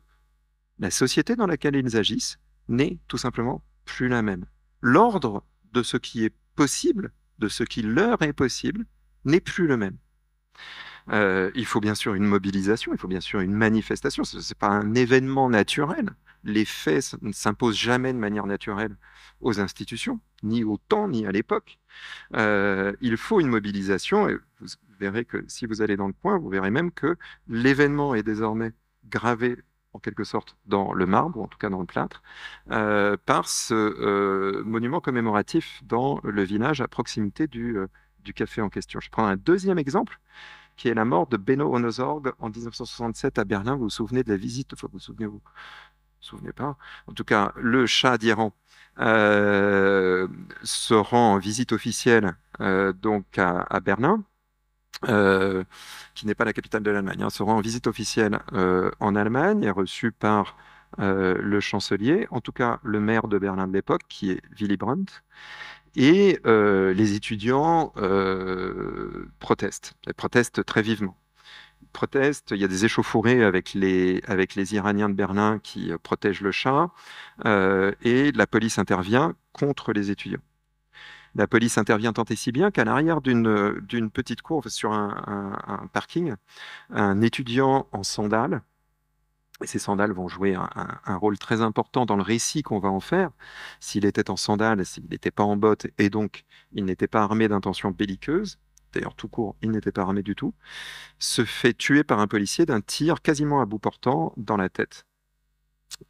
la société dans laquelle ils agissent n'est tout simplement plus la même. L'ordre de ce qui est possible, de ce qui leur est possible, n'est plus le même. Euh, il faut bien sûr une mobilisation, il faut bien sûr une manifestation. Ce n'est pas un événement naturel. Les faits ne s'imposent jamais de manière naturelle aux institutions, ni au temps, ni à l'époque. Euh, il faut une mobilisation. Et vous verrez que si vous allez dans le coin, vous verrez même que l'événement est désormais gravé en quelque sorte dans le marbre, ou en tout cas dans le plâtre, euh, par ce monument commémoratif dans le village à proximité du du café en question. Je prends un deuxième exemple qui est la mort de Benno Onosorg en 1967 à Berlin. Vous vous souvenez de la visite, vous vous souvenez, vous, souvenez pas, en tout cas, le chat d'Iran euh, se rend en visite officielle euh, donc à, Berlin. Euh, qui n'est pas la capitale de l'Allemagne, il hein, se rend en visite officielle en Allemagne, et reçu par le chancelier, en tout cas le maire de Berlin de l'époque, qui est Willy Brandt. Et euh, les étudiants euh, protestent, ils protestent très vivement. protestent, il y a des échauffourées avec les, avec les Iraniens de Berlin qui euh, protègent le chat, et la police intervient contre les étudiants. La police intervient tant et si bien qu'à l'arrière d'une petite courbe sur un, un parking, un étudiant en sandales, et ces sandales vont jouer un, rôle très important dans le récit qu'on va en faire. S'il était en sandales, s'il n'était pas en bottes, et donc il n'était pas armé d'intentions belliqueuses, d'ailleurs tout court, il n'était pas armé du tout, se fait tuer par un policier d'un tir quasiment à bout portant dans la tête.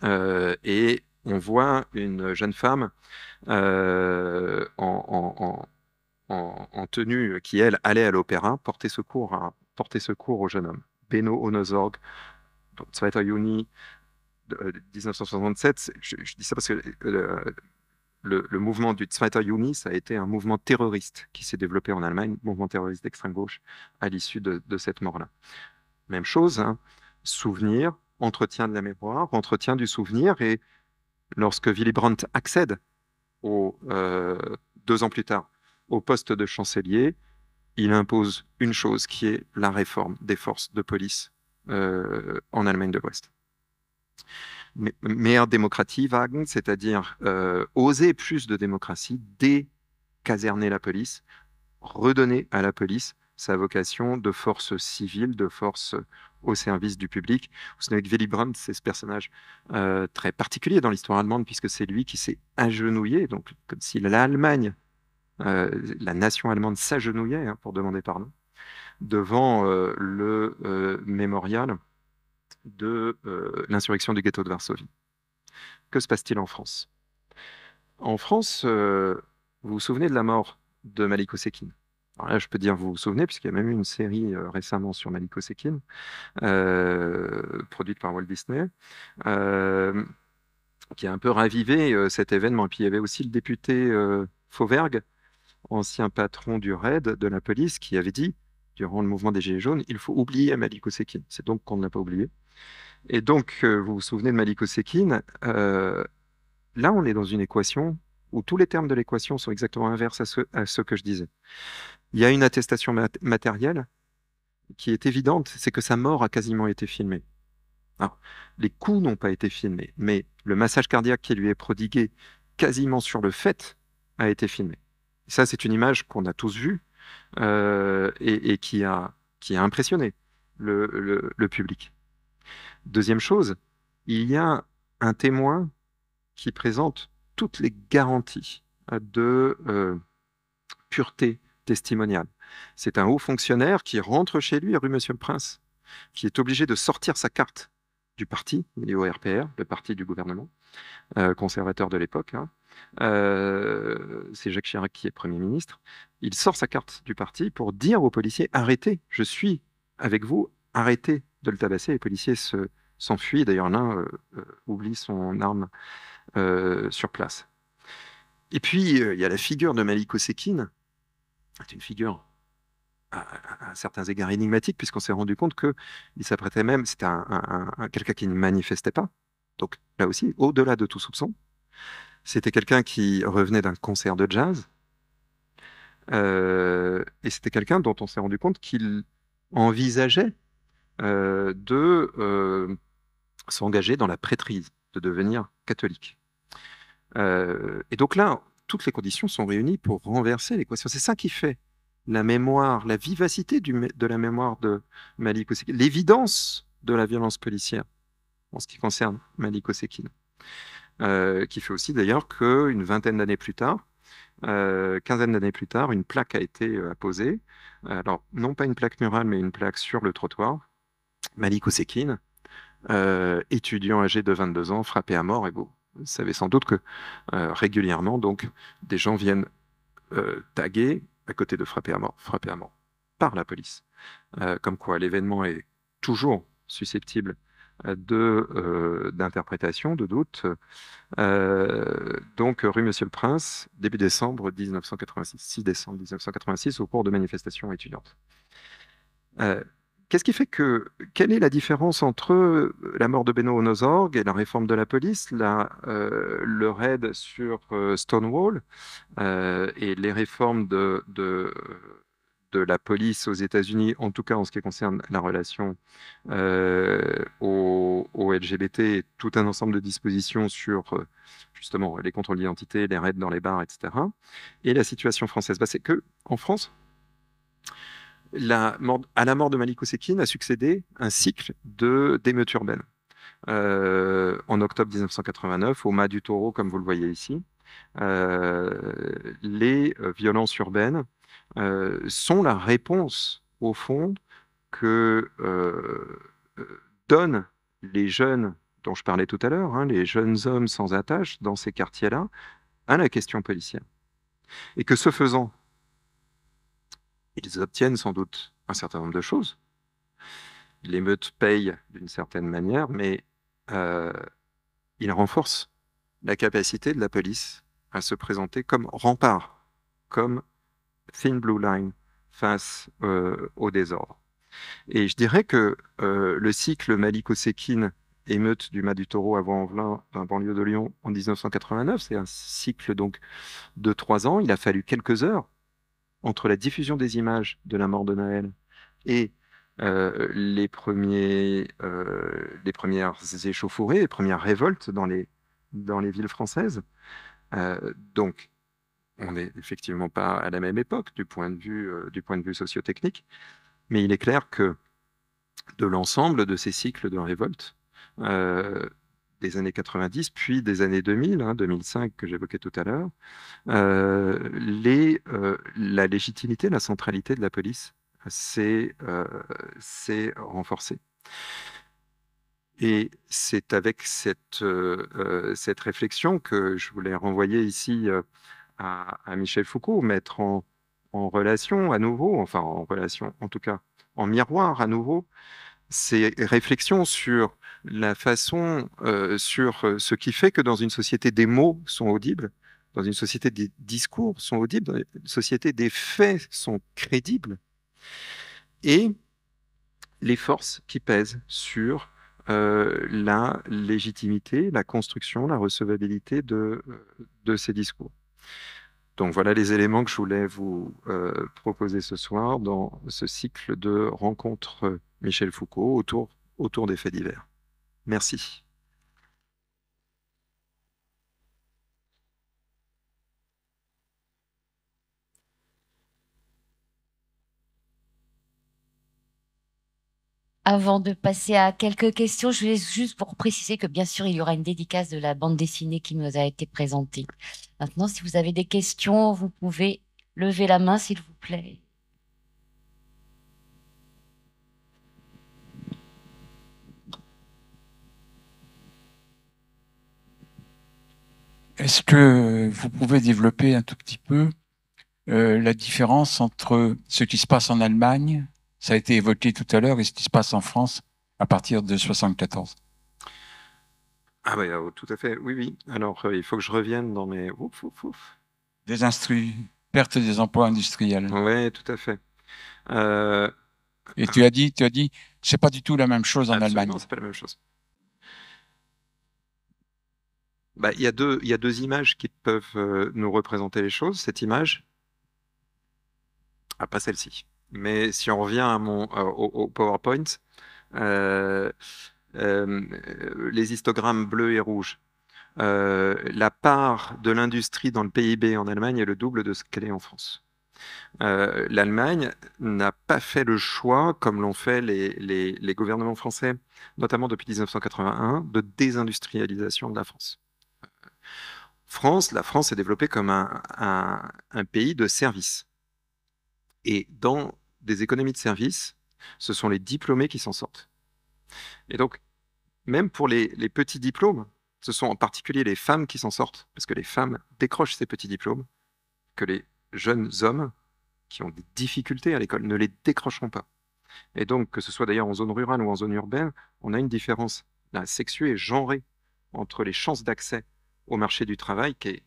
Euh, et on voit une jeune femme euh, en, tenue qui, elle, allait à l'opéra, porter secours, porter secours au jeune homme. Beno Onosorg, 2. Juni 1967, je, dis ça parce que euh, le, mouvement du 2. Juni, ça a été un mouvement terroriste qui s'est développé en Allemagne, mouvement terroriste d'extrême gauche, à l'issue de, cette mort-là. Même chose, hein, souvenir, entretien de la mémoire, entretien du souvenir, et lorsque Willy Brandt accède au, euh, deux ans plus tard au poste de chancelier, il impose une chose qui est la réforme des forces de police euh, en Allemagne de l'Ouest. Mehr démocratie, wagen, c'est-à-dire euh, oser plus de démocratie, décaserner la police, redonner à la police sa vocation de force civile, de force euh, au service du public. Willy Brandt, c'est ce personnage très particulier dans l'histoire allemande, puisque c'est lui qui s'est agenouillé, donc comme si l'Allemagne, la nation allemande s'agenouillait hein, pour demander pardon devant euh, le euh, mémorial de euh, l'insurrection du ghetto de Varsovie. Que se passe-t-il en France En France, vous vous souvenez de la mort de Malik Sekin. je peux dire, vous vous souvenez, puisqu'il y a même eu une série récemment sur Malik Osekin, produite par Walt Disney, qui a un peu ravivé cet événement. Et puis il y avait aussi le député Fauvergue, ancien patron du RAID, de la police, qui avait dit durant le mouvement des Gilets jaunes, il faut oublier Malik Osekine. C'est donc qu'on ne l'a pas oublié. Et donc, euh, vous vous souvenez de Malik Osekine, euh, là, on est dans une équation où tous les termes de l'équation sont exactement inverses à, ce, à ce que je disais. Il y a une attestation matérielle qui est évidente, c'est que sa mort a quasiment été filmée. les coups n'ont pas été filmés, mais le massage cardiaque qui lui est prodigué quasiment sur le fait a été filmé. ça, c'est une image qu'on a tous vue, euh, et, qui, a, qui a impressionné le, public. Deuxième chose, il y a un témoin qui présente toutes les garanties de euh, pureté testimoniale. C'est un haut fonctionnaire qui rentre chez lui rue Monsieur le Prince, qui est obligé de sortir sa carte du parti, du RPR, le parti du gouvernement, euh, conservateur de l'époque, hein, euh, c'est Jacques Chirac qui est Premier ministre, il sort sa carte du parti pour dire aux policiers arrêtez, je suis avec vous, arrêtez de le tabasser. Les policiers s'enfuient, d'ailleurs l'un euh, euh, oublie son arme sur place. Et puis il y a la figure de Maliko Sekine, c'est une figure à, certains égards énigmatique, puisqu'on s'est rendu compte que il s'apprêtait même, c'était quelqu'un qui ne manifestait pas, donc là aussi, au-delà de tout soupçon. C'était quelqu'un qui revenait d'un concert de jazz. Euh, et c'était quelqu'un dont on s'est rendu compte qu'il envisageait euh, de euh, s'engager dans la prêtrise, de devenir catholique. et donc là, toutes les conditions sont réunies pour renverser l'équation. C'est ça qui fait la mémoire, la vivacité de la mémoire de Malik Osekine, l'évidence de la violence policière en ce qui concerne Malik Osekine. Euh, qui fait aussi d'ailleurs qu'une vingtaine d'années plus tard, euh, quinzaine d'années plus tard, une plaque a été euh, posée. Alors, non pas une plaque murale, mais une plaque sur le trottoir. Malik Osekin, euh, étudiant âgé de 22 ans, frappé à mort. Et vous, savez sans doute que régulièrement, donc, des gens viennent taguer à côté de frapper à mort, frappé à mort par la police. comme quoi, l'événement est toujours susceptible euh, d'interprétation, de, de doute. Euh, donc, rue Monsieur le Prince, début décembre 1986, 6 décembre 1986, au cours de manifestations étudiantes. Euh, qu'est-ce qui fait que, quelle est la différence entre la mort de Benoît Onozorg et la réforme de la police, la, le raid sur Stonewall et les réformes de de la police aux États-Unis, en tout cas en ce qui concerne la relation euh, aux, LGBT, tout un ensemble de dispositions sur euh, justement les contrôles d'identité, les raids dans les bars, etc. Et la situation française, bah, c'est que en France, la à la mort de Malik Oussekine a succédé un cycle de d'émeutes urbaines. Euh, en octobre 1989, au mât du taureau, comme vous le voyez ici, les violences urbaines euh, sont la réponse, au fond, que euh, euh, donnent les jeunes dont je parlais tout à l'heure, hein, les jeunes hommes sans attache dans ces quartiers-là, à la question policière. Et que ce faisant, ils obtiennent sans doute un certain nombre de choses. L'émeute paye d'une certaine manière, mais il renforce la capacité de la police à se présenter comme rempart, comme Thin Blue Line face euh, au désordre. Et je dirais que euh, le cycle maliko émeute du Mât du Taureau avant Envelin dans la banlieue de Lyon en 1989, c'est un cycle donc de trois ans. Il a fallu quelques heures entre la diffusion des images de la mort de Noël et euh, les, premiers, les premières échauffourées, les premières révoltes dans les, dans les villes françaises. donc, on n'est effectivement pas à la même époque du point de vue, euh, du point de vue sociotechnique, mais il est clair que de l'ensemble de ces cycles de révolte, euh, des années 90, puis des années 2000, 2005 hein, que j'évoquais tout à l'heure, euh, euh, la légitimité, la centralité de la police s'est euh, renforcée. Et c'est avec cette, cette réflexion que je voulais renvoyer ici à, Michel Foucault, mettre en, relation à nouveau, enfin en relation en tout cas, en miroir à nouveau, ces réflexions sur la façon, euh, sur euh, ce qui fait que dans une société des mots sont audibles, dans une société des discours sont audibles, dans une société des faits sont crédibles, et les forces qui pèsent sur euh, la légitimité, la construction, la recevabilité de, de ces discours. Donc voilà les éléments que je voulais vous euh, proposer ce soir dans ce cycle de rencontres Michel Foucault autour des faits divers. Merci. Avant de passer à quelques questions, je voulais juste pour préciser que bien sûr, il y aura une dédicace de la bande dessinée qui nous a été présentée. Maintenant, si vous avez des questions, vous pouvez lever la main, s'il vous plaît. Est-ce que vous pouvez développer un tout petit peu euh, la différence entre ce qui se passe en Allemagne ça a été évoqué tout à l'heure et ce qui se passe en France à partir de 1974. Ah oui, ben, euh, tout à fait, oui, oui. Alors, euh, il faut que je revienne dans mes... Ouf, ouf, ouf. Des perte des emplois industriels. Oui, tout à fait. Euh, et tu as dit, tu as dit, c'est pas du tout la même chose en Absolument, Allemagne. c'est pas la même chose. Bah, il y, a deux, y a deux images qui peuvent nous représenter les choses. Cette image, ah, pas celle-ci. Mais si on revient euh, au, PowerPoint, euh, euh, les histogrammes bleus et rouges, la part de l'industrie dans le PIB en Allemagne est le double de ce qu'elle est en France. L'Allemagne n'a pas fait le choix, comme l'ont fait les, gouvernements français, notamment depuis 1981, de désindustrialisation de la France. France, la France est développée comme un, un pays de services. Et dans des économies de services, ce sont les diplômés qui s'en sortent. Et donc, même pour les, petits diplômes, ce sont en particulier les femmes qui s'en sortent, parce que les femmes décrochent ces petits diplômes, que les jeunes hommes qui ont des difficultés à l'école ne les décrocheront pas. Et donc, que ce soit d'ailleurs en zone rurale ou en zone urbaine, on a une différence sexuée et genrée entre les chances d'accès au marché du travail qui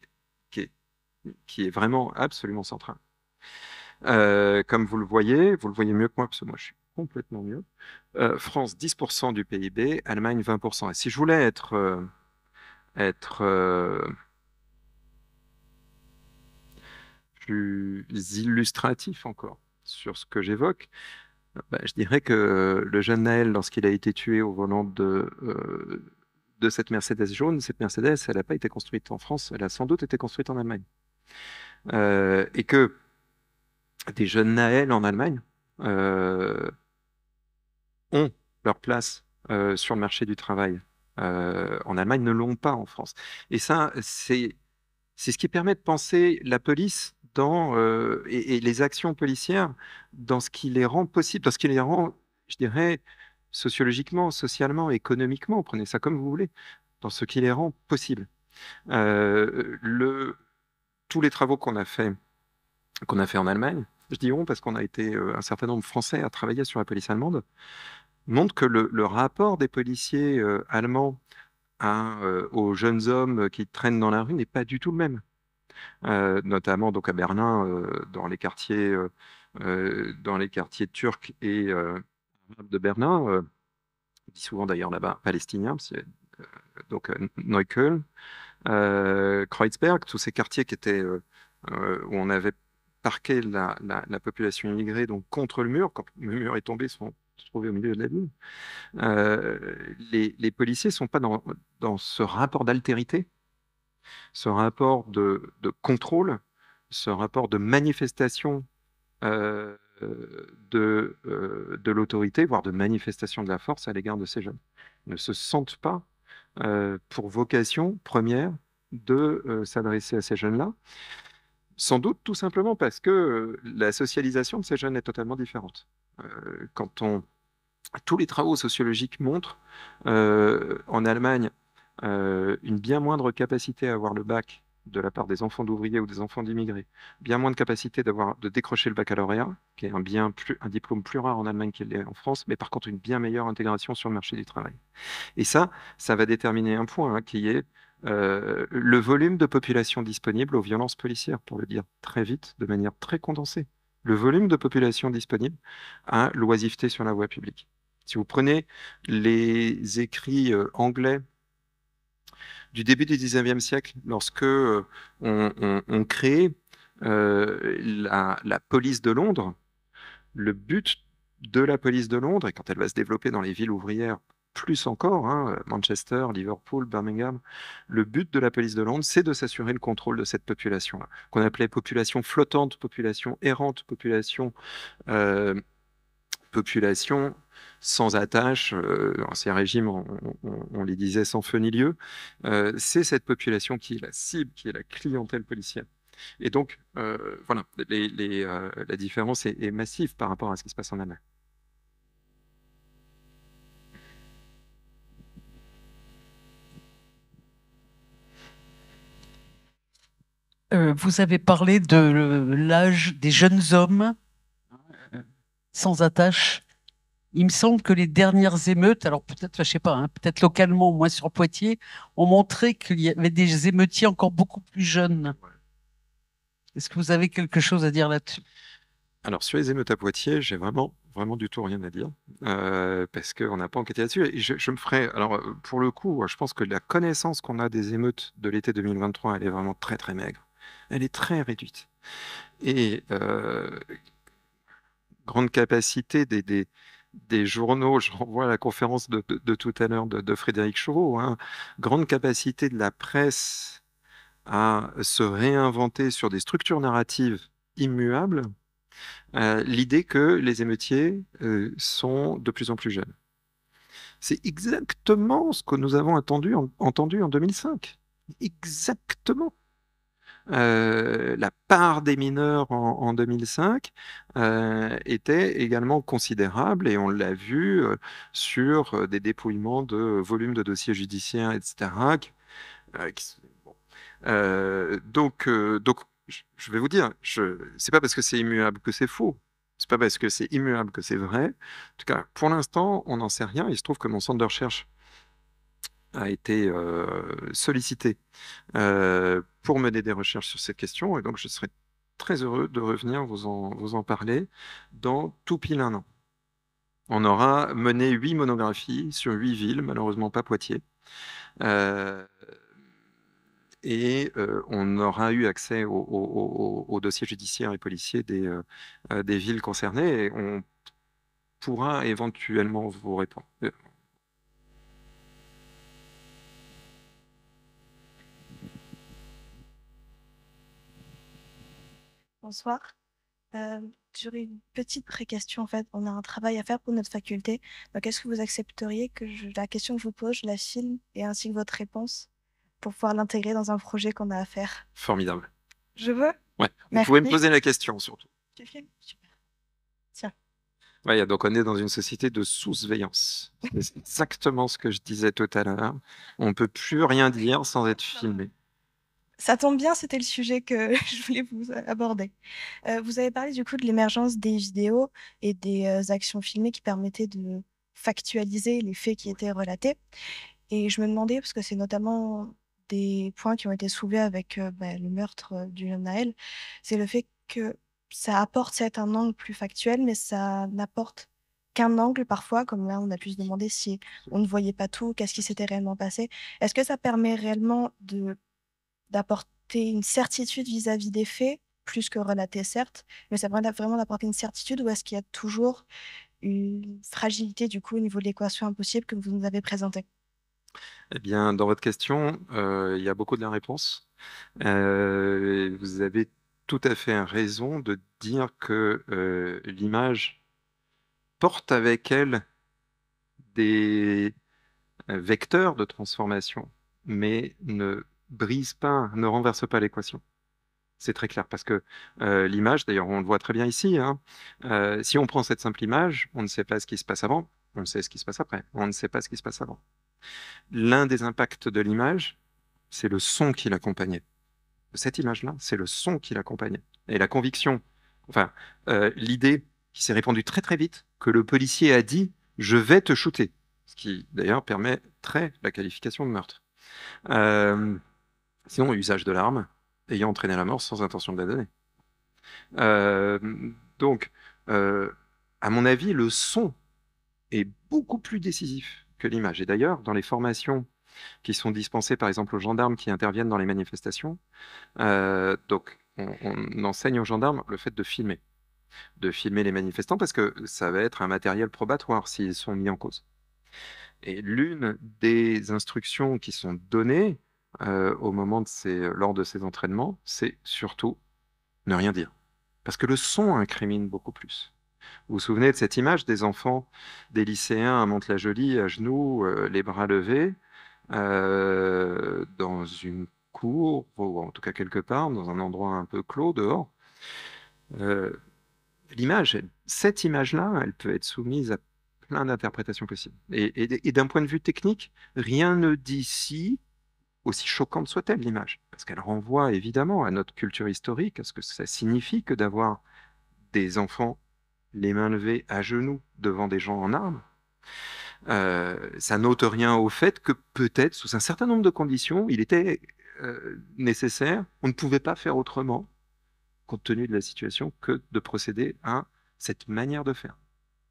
qui est vraiment absolument centrale. Euh, comme vous le voyez, vous le voyez mieux que moi, parce que moi je suis complètement mieux. Euh, France 10% du PIB, Allemagne 20%. Et si je voulais être, euh, être plus illustratif encore sur ce que j'évoque, bah, je dirais que le jeune Naël, lorsqu'il a été tué au volant de, de cette Mercedes jaune, cette Mercedes, elle n'a pas été construite en France, elle a sans doute été construite en Allemagne. et que des jeunes Naël en Allemagne euh, ont leur place euh, sur le marché du travail. Euh, en Allemagne, ne l'ont pas en France. Et ça, c'est c'est ce qui permet de penser la police dans, et, les actions policières dans ce qui les rend possible, dans ce qui les rend, je dirais, sociologiquement, socialement, économiquement, prenez ça comme vous voulez, dans ce qui les rend possible. tous les travaux qu'on a faits qu'on a fait en Allemagne, je dis on parce qu'on a été euh, un certain nombre de français à travailler sur la police allemande, montre que le, rapport des policiers euh, allemands euh, aux jeunes hommes qui traînent dans la rue n'est pas du tout le même. notamment donc à Berlin, dans les quartiers, dans les quartiers turcs et de Berlin, souvent d'ailleurs là-bas palestinien, donc Neukölln, Kreuzberg, tous ces quartiers qui étaient où on avait la, population immigrée donc contre le mur. Quand le mur est tombé, ils sont trouvés au milieu de la ville. Euh, les, policiers ne sont pas dans, ce rapport d'altérité, ce rapport de, contrôle, ce rapport de manifestation euh, de, euh, de l'autorité, voire de manifestation de la force à l'égard de ces jeunes. Ils ne se sentent pas pour vocation première de s'adresser à ces jeunes-là. Sans doute tout simplement parce que la socialisation de ces jeunes est totalement différente. quand on... Tous les travaux sociologiques montrent en Allemagne une bien moindre capacité à avoir le bac de la part des enfants d'ouvriers ou des enfants d'immigrés, bien moins de capacité de décrocher le baccalauréat, qui est un diplôme plus rare en Allemagne qu'il est en France, mais par contre une bien meilleure intégration sur le marché du travail. Et ça, ça va déterminer un point hein, qui est euh, le volume de population disponible aux violences policières, pour le dire très vite, de manière très condensée. Le volume de population disponible à l'oisiveté sur la voie publique. Si vous prenez les écrits euh, anglais du début du 19e siècle, lorsque euh, on, crée la, la police de Londres, le but de la police de Londres, et quand elle va se développer dans les villes ouvrières plus encore, hein, Manchester, Liverpool, Birmingham, le but de la police de Londres, c'est de s'assurer le contrôle de cette population-là, qu'on appelait population flottante, population errante, population... Euh, population sans attache, dans euh, ces régimes, on, les disait sans feu ni lieu, euh, c'est cette population qui est la cible, qui est la clientèle policière. Et donc, voilà, la différence est, est massive par rapport à ce qui se passe en Allemagne. Euh, vous avez parlé de euh, l'âge des jeunes hommes hein, euh, sans attache. Il me semble que les dernières émeutes, alors peut-être, je sais pas, hein, peut-être localement, au moins sur Poitiers, ont montré qu'il y avait des émeutiers encore beaucoup plus jeunes. Est-ce que vous avez quelque chose à dire là-dessus Alors, sur les émeutes à Poitiers, j'ai vraiment, vraiment du tout rien à dire, parce qu'on n'a pas enquêté là-dessus. Et je, je, me ferai, alors, pour le coup, je pense que la connaissance qu'on a des émeutes de l'été 2023, elle est vraiment très, très maigre elle est très réduite. Et euh, grande capacité des, journaux, je renvoie à la conférence de, tout à l'heure de, Frédéric Chauveau, hein, grande capacité de la presse à se réinventer sur des structures narratives immuables, euh, l'idée que les émeutiers euh, sont de plus en plus jeunes. C'est exactement ce que nous avons entendu en 2005. Exactement. Euh, la part des mineurs en, 2005 euh, était également considérable et on l'a vu euh, sur des dépouillements de volumes de dossiers judiciaires, etc. donc, donc, je vais vous dire, ce n'est pas parce que c'est immuable que c'est faux. C'est pas parce que c'est immuable que c'est vrai. En tout cas, pour l'instant, on n'en sait rien. Il se trouve que mon centre de recherche a été euh, sollicité euh, pour mener des recherches sur cette question. Et donc, je serai très heureux de revenir vous en, vous en parler dans tout pile un an. On aura mené huit monographies sur huit villes, malheureusement pas Poitiers. Euh, et on aura eu accès aux dossiers judiciaires et policiers des, des villes concernées et on pourra éventuellement vous répondre. Bonsoir. Euh, J'aurais une petite pré-question en fait. On a un travail à faire pour notre faculté. Donc, est-ce que vous accepteriez que la question que je vous pose, je la filme et ainsi que votre réponse pour pouvoir l'intégrer dans un projet qu'on a à faire Formidable. Je veux Ouais. Vous pouvez me poser la question surtout. Tu filmes Super. Tiens. donc on est dans une société de sous-veillance. C'est exactement ce que je disais tout à l'heure. On ne peut plus rien dire sans être filmé. Ça tombe bien, c'était le sujet que je voulais vous aborder. Euh, vous avez parlé du coup de l'émergence des vidéos et des euh, actions filmées qui permettaient de factualiser les faits qui étaient relatés. Et je me demandais, parce que c'est notamment des points qui ont été soulevés avec euh, bah, le meurtre du jeune Naël, c'est le fait que ça apporte être un angle plus factuel, mais ça n'apporte qu'un angle parfois, comme là on a pu se demander si on ne voyait pas tout, qu'est-ce qui s'était réellement passé. Est-ce que ça permet réellement de d'apporter une certitude vis-à-vis des faits, plus que relater certes, mais ça permet vraiment d'apporter une certitude ou est-ce qu'il y a toujours une fragilité du coup au niveau de l'équation impossible que vous nous avez présentée Eh bien, dans votre question, euh, il y a beaucoup de la réponse. Euh, vous avez tout à fait raison de dire que euh, l'image porte avec elle des vecteurs de transformation, mais ne brise pas, ne renverse pas l'équation. C'est très clair parce que euh, l'image, d'ailleurs, on le voit très bien ici. Hein, euh, si on prend cette simple image, on ne sait pas ce qui se passe avant, on sait ce qui se passe après, on ne sait pas ce qui se passe avant. L'un des impacts de l'image, c'est le son qui l'accompagnait. Cette image-là, c'est le son qui l'accompagnait. Et la conviction, enfin, euh, l'idée qui s'est répandue très très vite que le policier a dit je vais te shooter, ce qui d'ailleurs permet très la qualification de meurtre. Sinon, usage de l'arme ayant entraîné la mort sans intention de la donner. Euh, donc, euh, à mon avis, le son est beaucoup plus décisif que l'image. Et d'ailleurs, dans les formations qui sont dispensées, par exemple, aux gendarmes qui interviennent dans les manifestations, euh, donc on enseigne aux gendarmes le fait de filmer, de filmer les manifestants parce que ça va être un matériel probatoire s'ils sont mis en cause. Et l'une des instructions qui sont données, euh, au moment de ces, euh, lors de ces entraînements, c'est surtout ne rien dire. Parce que le son incrimine beaucoup plus. Vous vous souvenez de cette image des enfants, des lycéens à mont la jolie à genoux, euh, les bras levés, dans une cour, ou en tout cas quelque part, dans un endroit un peu clos, dehors. L'image, cette image-là, elle peut être soumise à plein d'interprétations possibles. Et, et d'un point de vue technique, rien ne dit si aussi choquante soit-elle l'image, parce qu'elle renvoie évidemment à notre culture historique, à ce que ça signifie que d'avoir des enfants les mains levées à genoux devant des gens en armes. Euh, ça n'ôte rien au fait que peut-être, sous un certain nombre de conditions, il était euh, nécessaire, on ne pouvait pas faire autrement, compte tenu de la situation, que de procéder à cette manière de faire.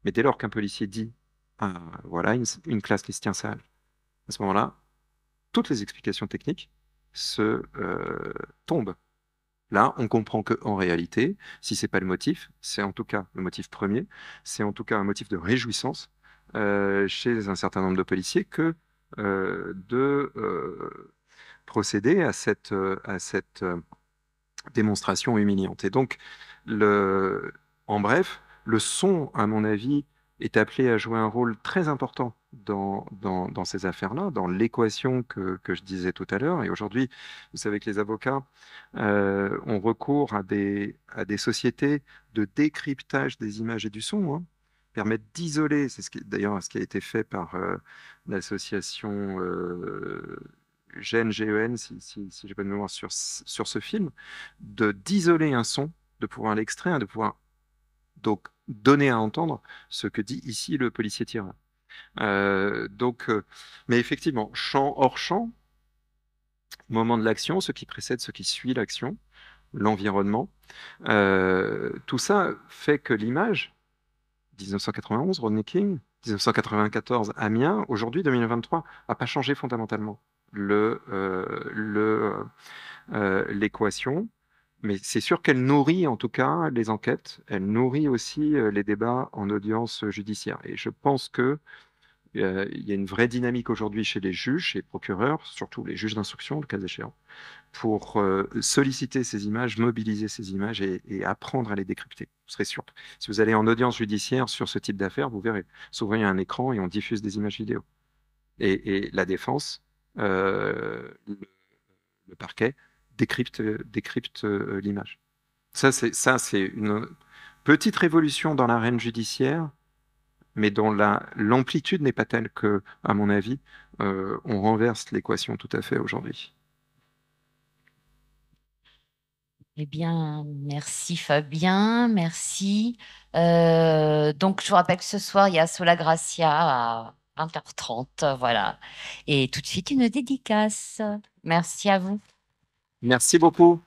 Mais dès lors qu'un policier dit, euh, voilà une, classe qui se sale, à ce moment-là, toutes les explications techniques se euh, tombent. Là, on comprend que en réalité, si c'est pas le motif, c'est en tout cas le motif premier, c'est en tout cas un motif de réjouissance euh, chez un certain nombre de policiers que euh, de procéder à cette, à cette démonstration humiliante. Et donc, en bref, le son, à mon avis, est appelé à jouer un rôle très important dans, dans, ces affaires-là, dans l'équation que, je disais tout à l'heure. Et aujourd'hui, vous savez que les avocats euh, ont recours à des, à des sociétés de décryptage des images et du son. Hein, permettent d'isoler, c'est ce d'ailleurs ce qui a été fait par euh, l'association euh, GEN, e si, si, si j'ai de mémoire sur, sur ce film, de d'isoler un son, de pouvoir l'extraire, de pouvoir donc donner à entendre ce que dit ici le policier tyran. Euh, donc, euh, mais effectivement, champ hors champ, moment de l'action, ce qui précède, ce qui suit l'action, l'environnement, euh, tout ça fait que l'image, 1991, Rodney King, 1994, Amiens, aujourd'hui 2023, n'a pas changé fondamentalement le, l'équation. mais c'est sûr qu'elle nourrit en tout cas les enquêtes, elle nourrit aussi les débats en audience judiciaire. Et je pense que euh, il y a une vraie dynamique aujourd'hui chez les juges et procureurs, surtout les juges d'instruction, le cas échéant, pour euh, solliciter ces images, mobiliser ces images et, apprendre à les décrypter. Vous serez sûr. Si vous allez en audience judiciaire sur ce type d'affaires, vous verrez s'ouvrir un écran et on diffuse des images vidéo. Et, la défense, euh, le, parquet, décrypte l'image. Ça, c'est une petite révolution dans l'arène judiciaire mais dont l'amplitude n'est pas telle que, à mon avis, euh, on renverse l'équation tout à fait aujourd'hui. Eh bien, merci Fabien, merci. Euh, donc, je vous rappelle que ce soir, il y a Sola Gracia à 20h30, voilà. Et tout de suite, une dédicace. Merci à vous. Merci beaucoup.